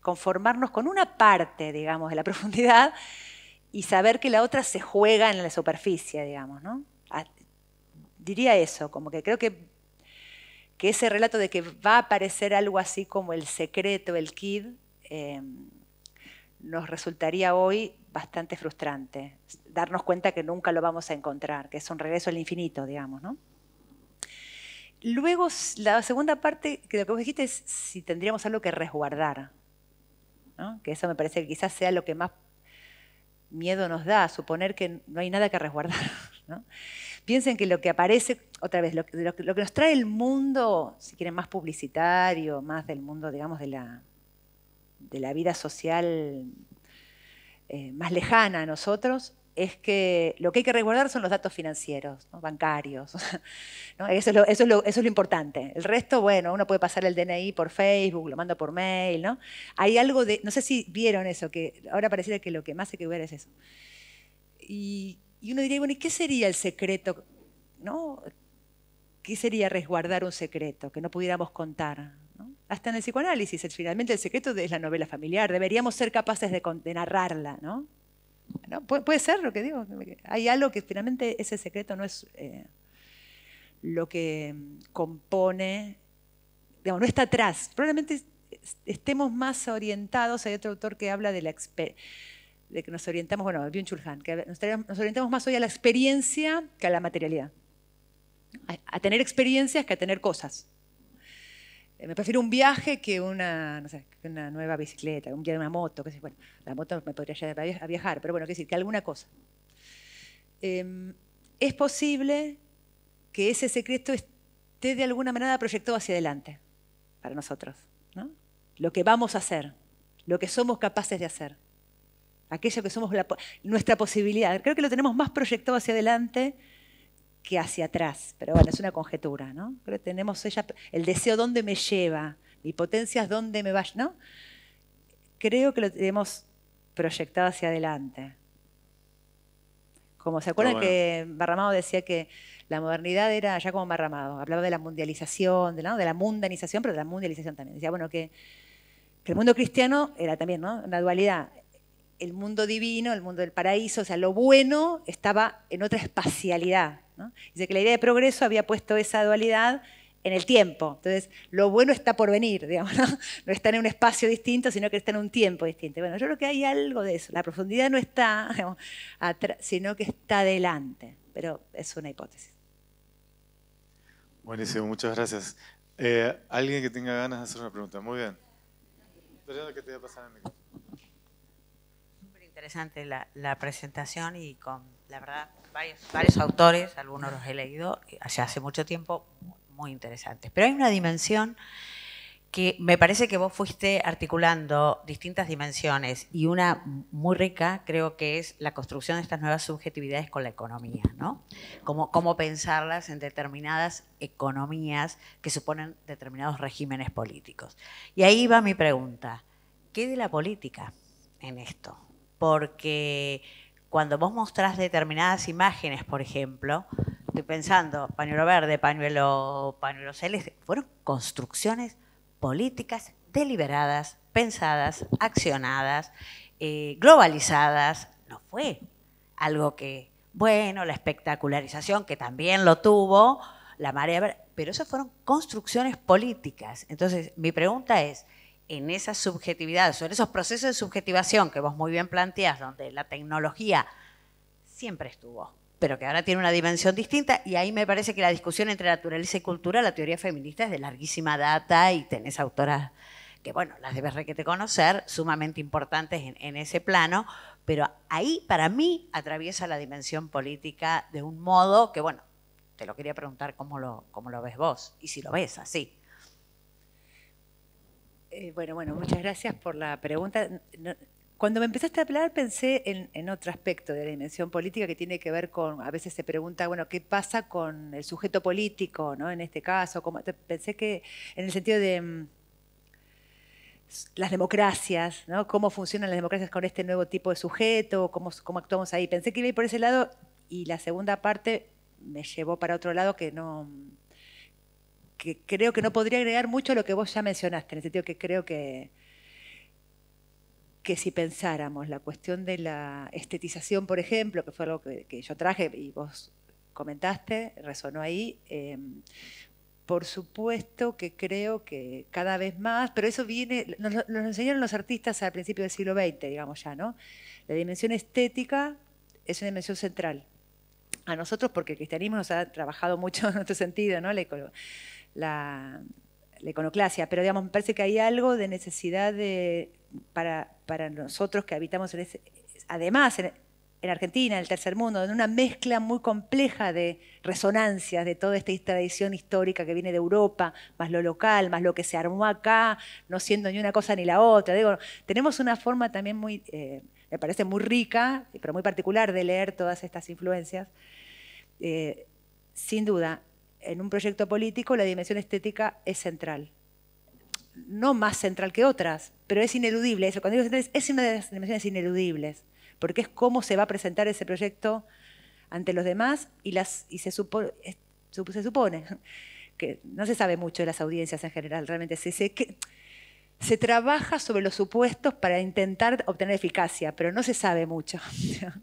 conformarnos con una parte, digamos, de la *laughs* profundidad y saber que la otra se juega en la superficie, digamos, ah, diría eso, como que creo que, que ese relato de que va a aparecer algo así como el secreto, el kit... Eh, nos resultaría hoy bastante frustrante, darnos cuenta que nunca lo vamos a encontrar, que es un regreso al infinito, digamos, Luego, la segunda parte, que lo que vos dijiste es si tendríamos algo que resguardar, que eso me parece que quizás sea lo que más miedo nos da, suponer que no hay nada que resguardar. *laughs* Piensen que lo que aparece, otra vez, lo que nos trae el mundo, si quieren, más publicitario, más del mundo, digamos, de la de la vida social eh, más lejana a nosotros, es que lo que hay que resguardar son los datos financieros, bancarios. *laughs* Eso, es lo, importante. El resto, bueno, uno puede pasar el DNI por Facebook, lo mando por mail, ¿no? Hay algo de, no sé si vieron eso, que ahora pareciera que lo que más hay que ver es eso. Y, uno diría, bueno, ¿y qué sería el secreto? ¿No? ¿Qué sería resguardar un secreto que no pudiéramos contar? hasta en el psicoanálisis, finalmente el secreto es la novela familiar, deberíamos ser capaces de, narrarla, ¿no? puede ser lo que digo, hay algo que finalmente ese secreto no es eh, lo que mm, compone, digamos, no está atrás, probablemente estemos más orientados, hay otro autor que habla de la de que nos orientamos, bueno, que nos, orientamos más hoy a la experiencia que a la materialidad, a tener experiencias que a tener cosas. Eh, me prefiero un viaje que una, una nueva bicicleta, un viaje, una moto, que sé, la moto me podría llevar a viajar, pero bueno, que decir, que alguna cosa. Em, es posible que ese secreto esté de alguna manera proyectado hacia adelante para nosotros, ¿no? Lo que vamos a hacer, lo que somos capaces de hacer, aquello que somos nuestra posibilidad. Creo que lo tenemos más proyectado hacia adelante que hacia atrás. Pero bueno, es una conjetura, ¿no? Creo que tenemos ella, el deseo dónde me lleva, mi potencia es dónde me va, ¿no? Creo que lo tenemos proyectado hacia adelante. Como se acuerdan que Barramado decía que la modernidad era ya como Barramado, hablaba de la mundialización, de, de la mundanización, pero de la mundialización también. Decía, bueno, que, que el mundo cristiano era también ¿no? una dualidad, el mundo divino, el mundo del paraíso, o sea, lo bueno estaba en otra espacialidad. Dice que la idea de progreso había puesto esa dualidad en el tiempo. Entonces, lo bueno está por venir, digamos, ¿no? ¿no? está en un espacio distinto, sino que está en un tiempo distinto. Bueno, yo creo que hay algo de eso. La profundidad no está atrás, sino que está delante, pero es una hipótesis. Buenísimo, muchas gracias. Eh, alguien que tenga ganas de hacer una pregunta. Muy bien. que te voy a pasar interesante la, presentación y con, la verdad, varios, autores, algunos los he leído eh, hace mucho tiempo, muy interesantes. Pero hay una dimensión que me parece que vos fuiste articulando distintas dimensiones y una muy rica creo que es la construcción de estas nuevas subjetividades con la economía, ¿no? Cómo, cómo pensarlas en determinadas economías que suponen determinados regímenes políticos. Y ahí va mi pregunta, ¿qué de la política en esto? porque cuando vos mostrás determinadas imágenes, por ejemplo, estoy pensando, pañuelo verde, pañuelo, pañuelo celeste, fueron construcciones políticas deliberadas, pensadas, accionadas, eh, globalizadas, no fue algo que, bueno, la espectacularización que también lo tuvo, la marea, pero esas fueron construcciones políticas. Entonces, mi pregunta es, en esa subjetividad, en esos procesos de subjetivación que vos muy bien planteás, donde la tecnología siempre estuvo, pero que ahora tiene una dimensión distinta, y ahí me parece que la discusión entre naturaleza y cultura, la teoría feminista es de larguísima data y tenés autoras que, bueno, las debes requete conocer, sumamente importantes en, ese plano, pero ahí para mí atraviesa la dimensión política de un modo que, bueno, te lo quería preguntar cómo lo, cómo lo ves vos y si lo ves así. Eh, bueno, bueno, muchas gracias por la pregunta. Cuando me empezaste a hablar pensé en, otro aspecto de la dimensión política que tiene que ver con, a veces se pregunta, bueno, ¿qué pasa con el sujeto político, ¿no? En este caso, pensé que en el sentido de mm, las democracias, ¿no? cómo funcionan las democracias con este nuevo tipo de sujeto, cómo, cómo actuamos ahí. Pensé que iba a ir por ese lado y la segunda parte me llevó para otro lado que no, que creo que no podría agregar mucho a lo que vos ya mencionaste, en el sentido que creo que, que si pensáramos la cuestión de la estetización, por ejemplo, que fue algo que, yo traje y vos comentaste, resonó ahí, em, por supuesto que creo que cada vez más, pero eso viene, nos, enseñaron los artistas al principio del siglo XX, digamos ya, ¿no? La dimensión estética es una dimensión central. A nosotros, porque el cristianismo nos ha trabajado mucho *laughs* en otro sentido, ¿no? la, econoclasia, iconoclasia, pero digamos, me parece que hay algo de necesidad para, nosotros que habitamos además en, Argentina, en el tercer mundo, en una mezcla muy compleja de resonancias de toda esta tradición histórica que viene de Europa, más lo local, más lo que se armó acá, no siendo ni una cosa ni la otra. Digo, tenemos una forma también muy, eh, me parece muy rica, pero muy particular de leer todas estas influencias. Eh, sin duda, en un proyecto político la dimensión estética es central. No más central que otras, pero es ineludible. Eso, cuando digo es una de las dimensiones ineludibles, porque es cómo se va a presentar ese proyecto ante los demás y, se, supone, *laughs* que no se sabe mucho de las audiencias en general, realmente se, que, se trabaja sobre los supuestos para intentar obtener eficacia, pero no se sabe mucho.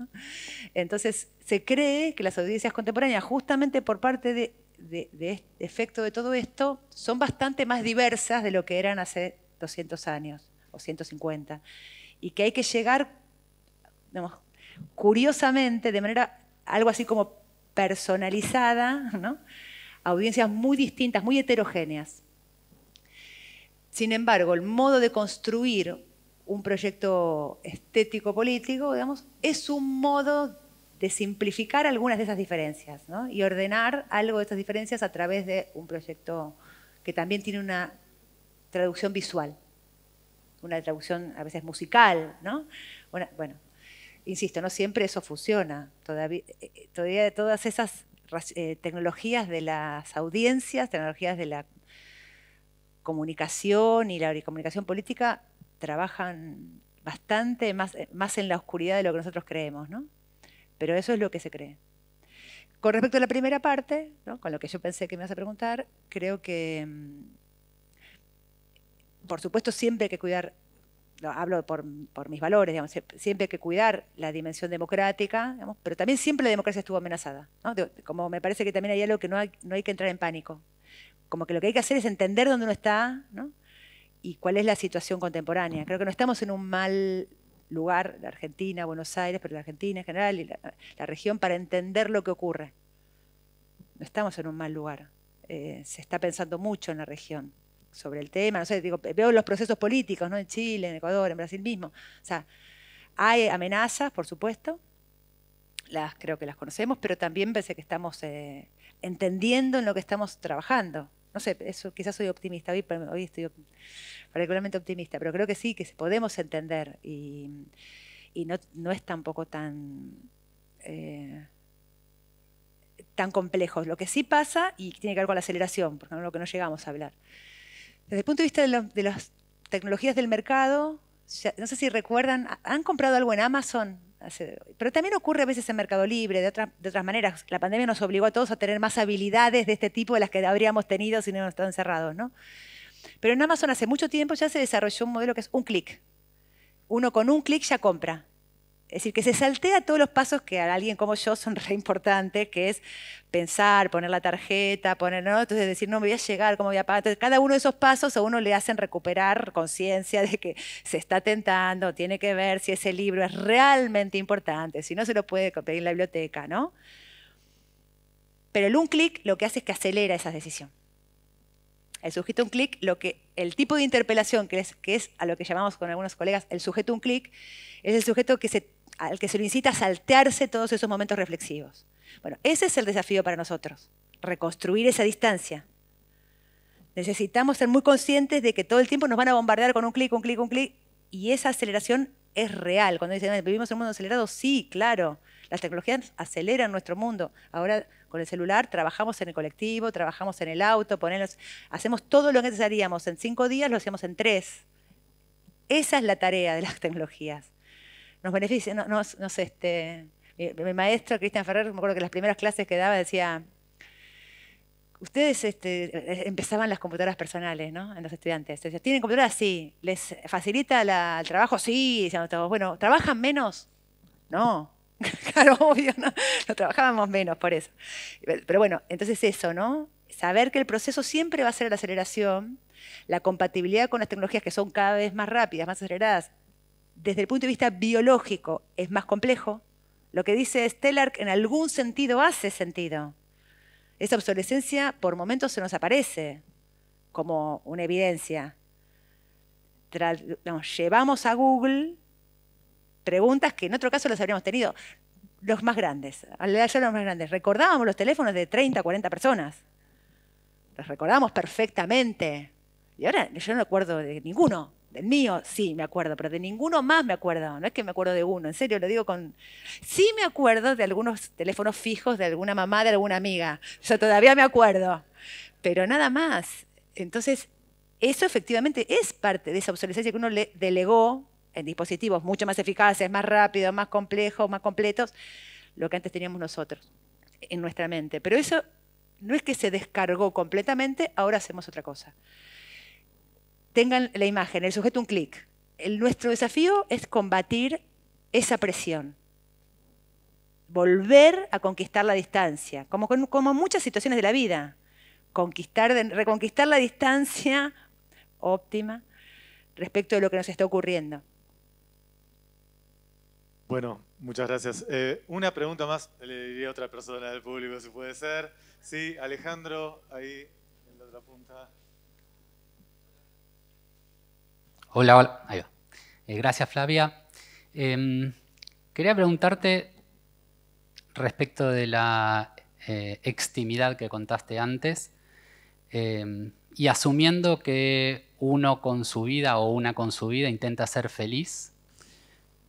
*laughs* Entonces, se cree que las audiencias contemporáneas, justamente por parte de de, efecto de todo esto son bastante más diversas de lo que eran hace 200 años o 150. Y que hay que llegar, digamos, curiosamente, de manera algo así como personalizada, ¿no? a audiencias muy distintas, muy heterogéneas. Sin embargo, el modo de construir un proyecto estético político, digamos, es un modo de simplificar algunas de esas diferencias y ordenar algo de esas diferencias a través de un proyecto que también tiene una traducción visual, una traducción a veces musical, ¿no? bueno, insisto, no siempre eso funciona. Todavía, eh, todas esas eh, tecnologías de las audiencias, tecnologías de la comunicación y la comunicación política trabajan bastante más, eh, más en la oscuridad de lo que nosotros creemos, ¿no? pero eso es lo que se cree. Con respecto a la primera parte, con lo que yo pensé que me vas a preguntar, creo que, mm, por supuesto, siempre hay que cuidar, hablo por, mis valores, siempre hay que cuidar la dimensión democrática, pero también siempre la democracia estuvo amenazada. Como me parece que también hay algo que no hay, que entrar en pánico. Como que lo que hay que hacer es entender dónde uno está y cuál es la situación contemporánea. Creo que no estamos en un mal lugar, la Argentina, Buenos Aires, pero la Argentina en general y la, región para entender lo que ocurre. No estamos en un mal lugar. Eh, se está pensando mucho en la región sobre el tema. No sé, digo, veo los procesos políticos ¿no? en Chile, en Ecuador, en Brasil mismo. O sea, hay amenazas, por supuesto, las creo que las conocemos, pero también pensé que estamos eh, entendiendo en lo que estamos trabajando no sé, eso, quizás soy optimista, hoy, estoy particularmente optimista, pero creo que sí, que podemos entender y, no, es tampoco tan, eh, tan complejo. Lo que sí pasa, y tiene que ver con la aceleración, porque no es lo que no llegamos a hablar. Desde el punto de vista de, las tecnologías del mercado, no sé si recuerdan, ¿han comprado algo en Amazon? Pero también ocurre a veces en Mercado Libre, de, otras maneras. La pandemia nos obligó a todos a tener más habilidades de este tipo de las que habríamos tenido si no nos estado cerrados, ¿no? Pero en Amazon hace mucho tiempo ya se desarrolló un modelo que es un clic. Uno con un clic ya compra. Es decir, que se saltea todos los pasos que a alguien como yo son *laughs* re importantes, que es pensar, poner la tarjeta, poner, notas, Entonces decir, no, me voy a llegar, cómo voy a pagar. cada uno de esos pasos a uno le hacen recuperar conciencia de que se está tentando, tiene que ver si ese libro es realmente importante, si no se lo puede pedir en la biblioteca, ¿no? Pero el un clic lo que hace es que acelera esa decisión. El sujeto un clic, lo que, el tipo de interpelación que es, que es a lo que llamamos con algunos colegas el sujeto un clic, es el sujeto que se al que se lo incita a saltearse todos esos momentos reflexivos. Bueno, ese es el desafío para nosotros, reconstruir esa distancia. Necesitamos ser muy conscientes de que todo el tiempo nos van a bombardear con un clic, un clic, un clic, y esa aceleración es real. Cuando dicen, vivimos en un mundo acelerado, sí, claro. Las tecnologías aceleran nuestro mundo. Ahora con el celular trabajamos en el colectivo, trabajamos en el auto, ponemos, hacemos todo lo que necesitaríamos en cinco días, lo hacemos en tres. Esa es la tarea de las tecnologías nos beneficia, no, sé. este, mi, maestro Cristian Ferrer, me acuerdo que las primeras clases que daba decía, ustedes este, empezaban las computadoras personales, ¿no? En los estudiantes. ¿Tienen computadoras? Sí. ¿Les facilita el trabajo? Sí. bueno, ¿trabajan menos? No. *laughs* claro, obvio, no trabajábamos menos por eso. Pero bueno, entonces eso, ¿no? Saber que el proceso siempre va a ser la aceleración, la compatibilidad con las tecnologías que son cada vez más rápidas, más aceleradas, desde el punto de vista biológico es más complejo, lo que dice Stellark en algún sentido hace sentido. Esa obsolescencia por momentos se nos aparece como una evidencia. llevamos a Google preguntas que en otro caso las habríamos tenido. Los más grandes, los más grandes, recordábamos los teléfonos de 30, 40 personas. Los recordábamos perfectamente. Y ahora yo no recuerdo de ninguno. Del mío, sí, me acuerdo, pero de ninguno más me acuerdo. No es que me acuerdo de uno, en serio, lo digo con... Sí me acuerdo de algunos teléfonos fijos de alguna mamá, de alguna amiga. Yo todavía me acuerdo, pero nada más. Entonces, eso efectivamente es parte de esa obsolescencia que uno le delegó en dispositivos mucho más eficaces, más rápidos, más complejos, más completos, lo que antes teníamos nosotros en nuestra mente. Pero eso no es que se descargó completamente, ahora hacemos otra cosa tengan la imagen, el sujeto un clic. nuestro desafío es combatir esa presión, volver a conquistar la distancia, como, como muchas situaciones de la vida. Conquistar, reconquistar la distancia óptima respecto de lo que nos está ocurriendo. Bueno, muchas gracias. Eh, una pregunta más le diría a otra persona del público, si puede ser. Sí, Alejandro, ahí en la otra punta. Hola, hola. Eh, gracias, Flavia. Em, quería preguntarte respecto de la eh, extimidad que contaste antes em, y asumiendo que uno con su vida o una con su vida intenta ser feliz,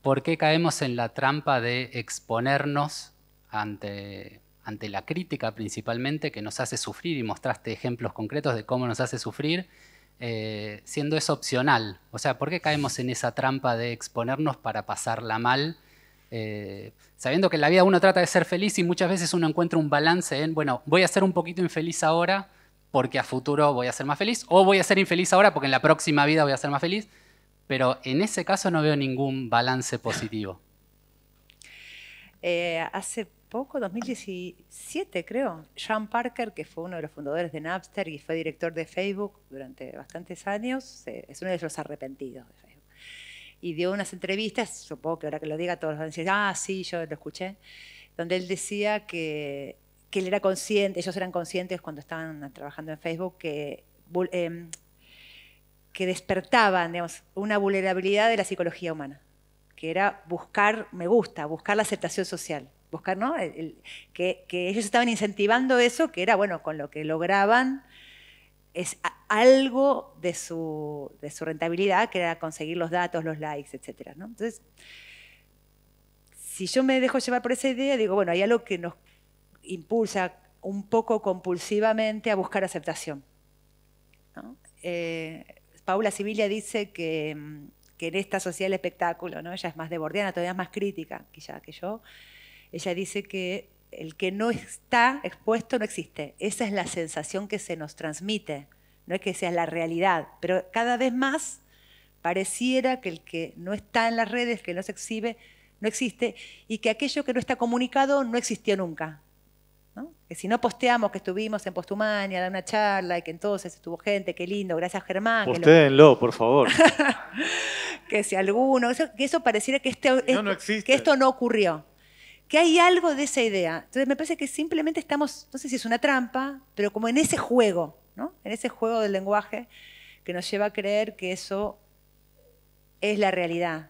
¿por qué caemos en la trampa de exponernos ante la crítica principalmente que nos hace sufrir y mostraste ejemplos concretos de cómo nos hace sufrir eh, siendo eso opcional. O sea, ¿por qué caemos en esa trampa de exponernos para pasarla mal? Eh, sabiendo que en la vida uno trata de ser feliz y muchas veces uno encuentra un balance en, bueno, voy a ser un poquito infeliz ahora porque a futuro voy a ser más feliz, o voy a ser infeliz ahora porque en la próxima vida voy a ser más feliz, pero en ese caso no veo ningún balance positivo. Eh, hace poco, 2017 creo, Sean Parker, que fue uno de los fundadores de Napster y fue director de Facebook durante bastantes años, es uno de los arrepentidos de Facebook. Y dio unas entrevistas, supongo que ahora que lo diga todos van a decir, ah, sí, yo lo escuché, donde él decía que, que él era consciente, ellos eran conscientes cuando estaban trabajando en Facebook que... Em, que despertaban digamos, una vulnerabilidad de la psicología humana, que era buscar me gusta, buscar la aceptación social buscar, ¿no? El, que, ellos estaban incentivando eso, que era, bueno, con lo que lograban es algo de su, de su rentabilidad, que era conseguir los datos, los likes, etc. ¿no? Entonces, si yo me dejo llevar por esa idea, digo, bueno, hay algo que nos impulsa un poco compulsivamente a buscar aceptación. Eh, Paula Sibilia dice que, mm, que, en esta sociedad del espectáculo, ¿no? ella es más de bordiana, todavía más crítica quizá que yo, ella dice que el que no está expuesto no existe. Esa es la sensación que se nos transmite, no es que sea la realidad, pero cada vez más pareciera que el que no está en las redes, que no se exhibe, no existe, y que aquello que no está comunicado no existió nunca. Que si no posteamos que estuvimos en Postumania, dar una charla, y que entonces estuvo gente, qué lindo, gracias Germán. Postéenlo, por favor. *laughs* que si alguno, que eso pareciera que este, este, esto no ocurrió que hay algo de esa idea. Entonces me parece que simplemente estamos, no sé si es una trampa, pero como en ese juego, ¿no? En ese juego del lenguaje que nos lleva a creer que eso es la realidad.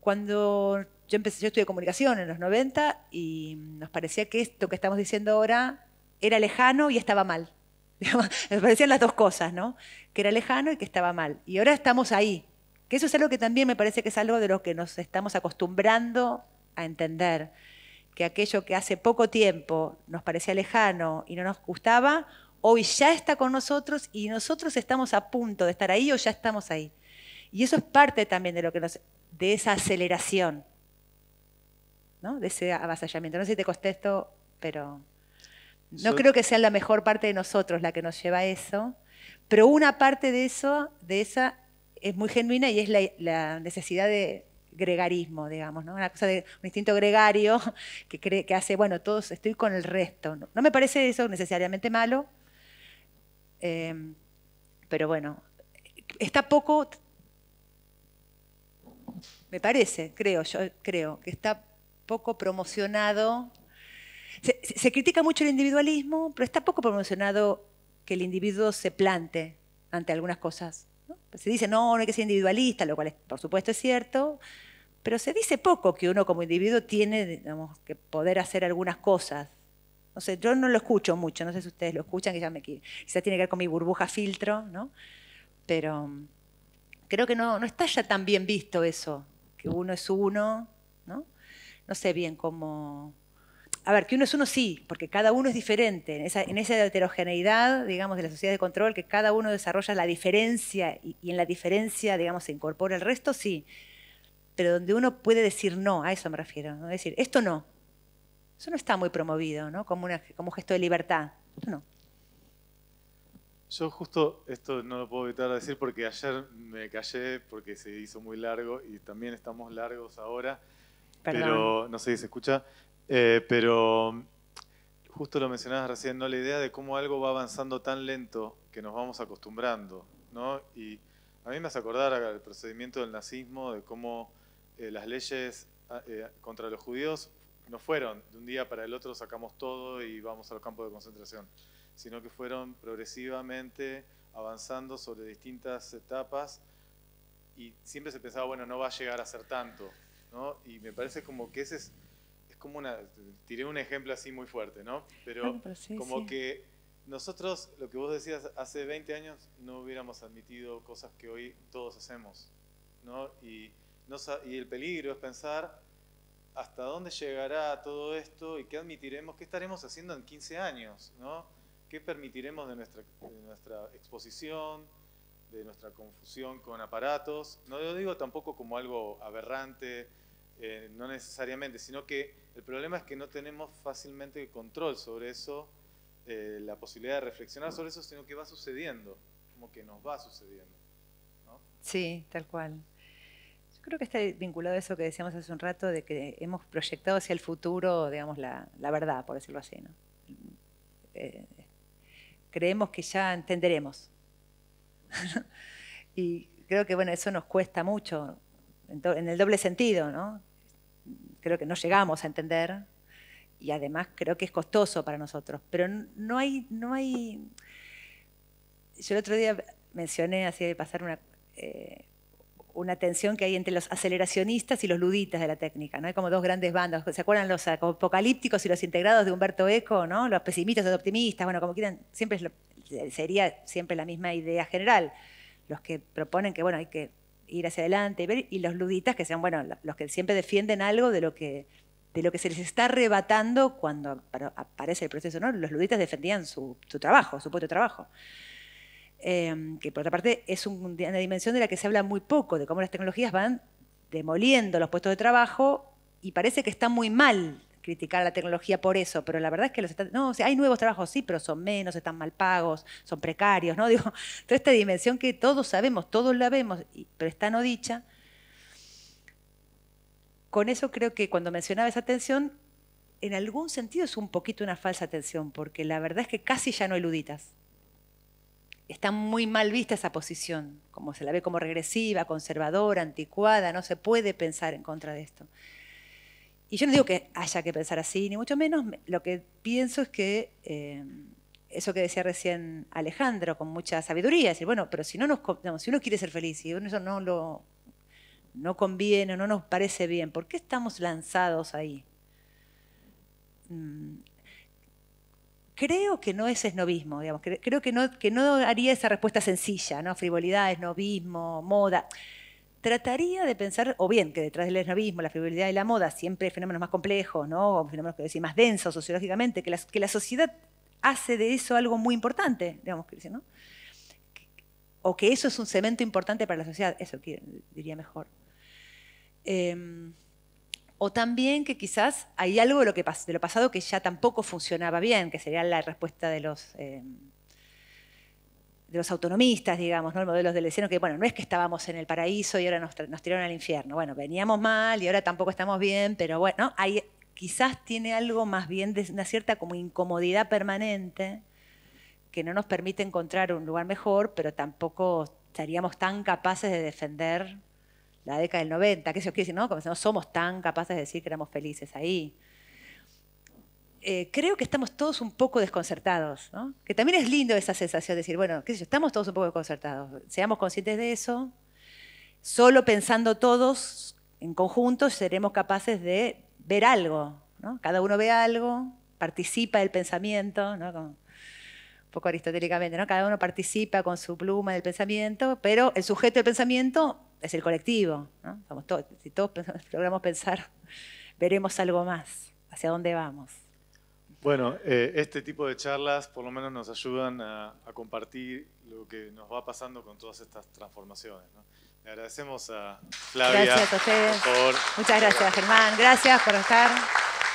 Cuando yo empecé, yo estudié comunicación en los 90 y nos parecía que esto que estamos diciendo ahora era lejano y estaba mal. *laughs* Nos parecían las dos cosas, ¿no? Que era lejano y que estaba mal. Y ahora estamos ahí. Que eso es algo que también me parece que es algo de lo que nos estamos acostumbrando a entender que aquello que hace poco tiempo nos parecía lejano y no nos gustaba, hoy ya está con nosotros y nosotros estamos a punto de estar ahí o ya estamos ahí. Y eso es parte también de lo que nos, de esa aceleración, ¿no? de ese avasallamiento. No sé si te contesto, pero no creo que sea la mejor parte de nosotros la que nos lleva a eso, pero una parte de eso, de esa, es muy genuina y es la necesidad de, gregarismo, digamos, Una cosa de un instinto gregario *laughs* que, cree, que hace, bueno, todos estoy con el resto. No, me parece eso necesariamente malo, em, pero bueno, está poco, me parece, creo, yo creo, que está poco promocionado. Se, critica mucho el individualismo, pero está poco promocionado que el individuo se plante ante algunas cosas. Se dice, no, no hay que ser individualista, lo cual por supuesto es cierto, pero se dice poco que uno como individuo tiene digamos, que poder hacer algunas cosas. No sé, yo no lo escucho mucho, no sé si ustedes lo escuchan, quizás me tiene que ver con mi burbuja filtro, ¿no? Pero mm, creo que no, no está ya tan bien visto eso, que uno es uno, ¿no? No sé bien cómo. A ver, que uno es uno sí, porque cada uno es diferente. En esa, en esa heterogeneidad, digamos, de la sociedad de control, que cada uno desarrolla la diferencia y, y en la diferencia, digamos, se incorpora el resto, sí pero donde uno puede decir no, a eso me refiero, decir, esto no, eso no está muy promovido, ¿no? Como, una, como gesto de libertad, esto no. Yo justo, esto no lo puedo evitar decir porque ayer me callé porque se hizo muy largo y también estamos largos ahora, pero no sé si se escucha, eh, pero justo lo mencionabas recién, ¿no? La idea de cómo algo va avanzando tan lento que nos vamos acostumbrando, ¿no? Y a mí me hace acordar el procedimiento del nazismo, de cómo eh, las leyes ah, eh, contra los judíos no fueron de un día para el otro sacamos todo y vamos a los campos de concentración, sino que fueron progresivamente avanzando sobre distintas etapas y siempre se pensaba, bueno, no va a llegar a ser tanto, ¿no? Y me parece como que ese es, es como una, tiré un ejemplo así muy fuerte, ¿no? Pero, como que nosotros, lo que vos decías, hace 20 años no hubiéramos admitido cosas que hoy todos hacemos, ¿no? Y, y el peligro es pensar hasta dónde llegará todo esto y qué admitiremos, qué estaremos haciendo en 15 años, ¿no? ¿Qué permitiremos de nuestra, nuestra exposición, de nuestra confusión con aparatos? No lo digo tampoco como algo aberrante, eh, no necesariamente, sino que el problema es que no tenemos fácilmente control sobre eso, eh, la posibilidad de reflexionar sobre eso, sino que va sucediendo, como que nos va sucediendo. ¿no? Sí, tal cual creo que está vinculado a eso que decíamos hace un rato, de que hemos proyectado hacia el futuro, digamos, la, verdad, por decirlo así. ¿no? Eh, creemos que ya entenderemos. *laughs* y creo que bueno, eso nos cuesta mucho, en, el doble sentido, ¿no? Creo que no llegamos a entender y además creo que es costoso para nosotros. Pero no hay, no hay. Yo el otro día mencioné así de pasar una. Eh, una tensión que hay entre los aceleracionistas y los luditas de la técnica. ¿no? Hay como dos grandes bandas. ¿Se acuerdan los ah, apocalípticos y los integrados de Humberto Eco? ¿no? Los pesimistas, los optimistas, bueno, como quieran, siempre sería siempre la misma idea general. Los que proponen que bueno, hay que ir hacia adelante y, los luditas que sean bueno, los que siempre defienden algo de lo que de lo que se les está arrebatando cuando aparece el proceso. ¿no? Los luditas defendían su, su trabajo, su propio trabajo. Em, que por otra parte es una dimensión de la que se habla muy poco, de cómo las tecnologías van demoliendo los puestos de trabajo y parece que está muy mal criticar a la tecnología por eso, pero la verdad es que no, hay nuevos trabajos, sí, pero son menos, están mal pagos, son precarios, ¿no? *laughs* Digo, toda esta dimensión que todos sabemos, todos la vemos, pero está no dicha. Con eso creo que cuando mencionaba esa tensión, en algún sentido es un poquito una falsa tensión, porque la verdad es que casi ya no eluditas está muy mal vista esa posición, como se la ve como regresiva, conservadora, anticuada, no se puede pensar en contra de esto. Y yo no digo que haya que pensar así, ni mucho menos, lo que pienso es que eh, eso que decía recién Alejandro, con mucha sabiduría, decir, bueno, pero si, no si uno quiere ser feliz y uno eso no lo no conviene, no nos parece bien, ¿por qué estamos lanzados ahí? Mm, creo que no es esnovismo, digamos, creo que no, que no haría esa respuesta sencilla, ¿no? Frivolidad, esnovismo, moda. Trataría de pensar, o bien que detrás del esnovismo, la frivolidad y la moda, siempre fenómenos más complejos, ¿no? O fenómenos que decir, más densos sociológicamente, que la, sociedad hace de eso algo muy importante, digamos, ¿no? O que eso es un cemento importante para la sociedad, eso diría mejor. Em, o también que quizás hay algo de lo, pasado que ya tampoco funcionaba bien, que sería la respuesta de los, eh, autonomistas, digamos, ¿no? el modelo del escenario, que bueno, no es que estábamos en el paraíso y ahora nos, tiraron al infierno. Bueno, veníamos mal y ahora tampoco estamos bien, pero bueno, quizás tiene algo más bien de una cierta como incomodidad permanente que no nos permite encontrar un lugar mejor, pero tampoco estaríamos tan capaces de defender la década del 90, que eso quiere decir, ¿no? Como no somos tan capaces de decir que éramos felices ahí. Eh, creo que estamos todos un poco desconcertados, ¿no? que también es lindo esa sensación de decir, bueno, qué sé yo, estamos todos un poco desconcertados, seamos conscientes de eso, solo pensando todos en conjunto seremos capaces de ver algo, ¿no? cada uno ve algo, participa del pensamiento, ¿no? un poco aristotélicamente, ¿no? cada uno participa con su pluma del pensamiento, pero el sujeto del pensamiento es el colectivo, ¿no? todos, si todos *laughs* logramos pensar, veremos algo más, hacia dónde vamos. Bueno, eh, este tipo de charlas por lo menos nos ayudan a, compartir lo que nos va pasando con todas estas transformaciones. Le agradecemos a Flavia. Gracias a ustedes. Muchas gracias, Germán. Gracias por estar.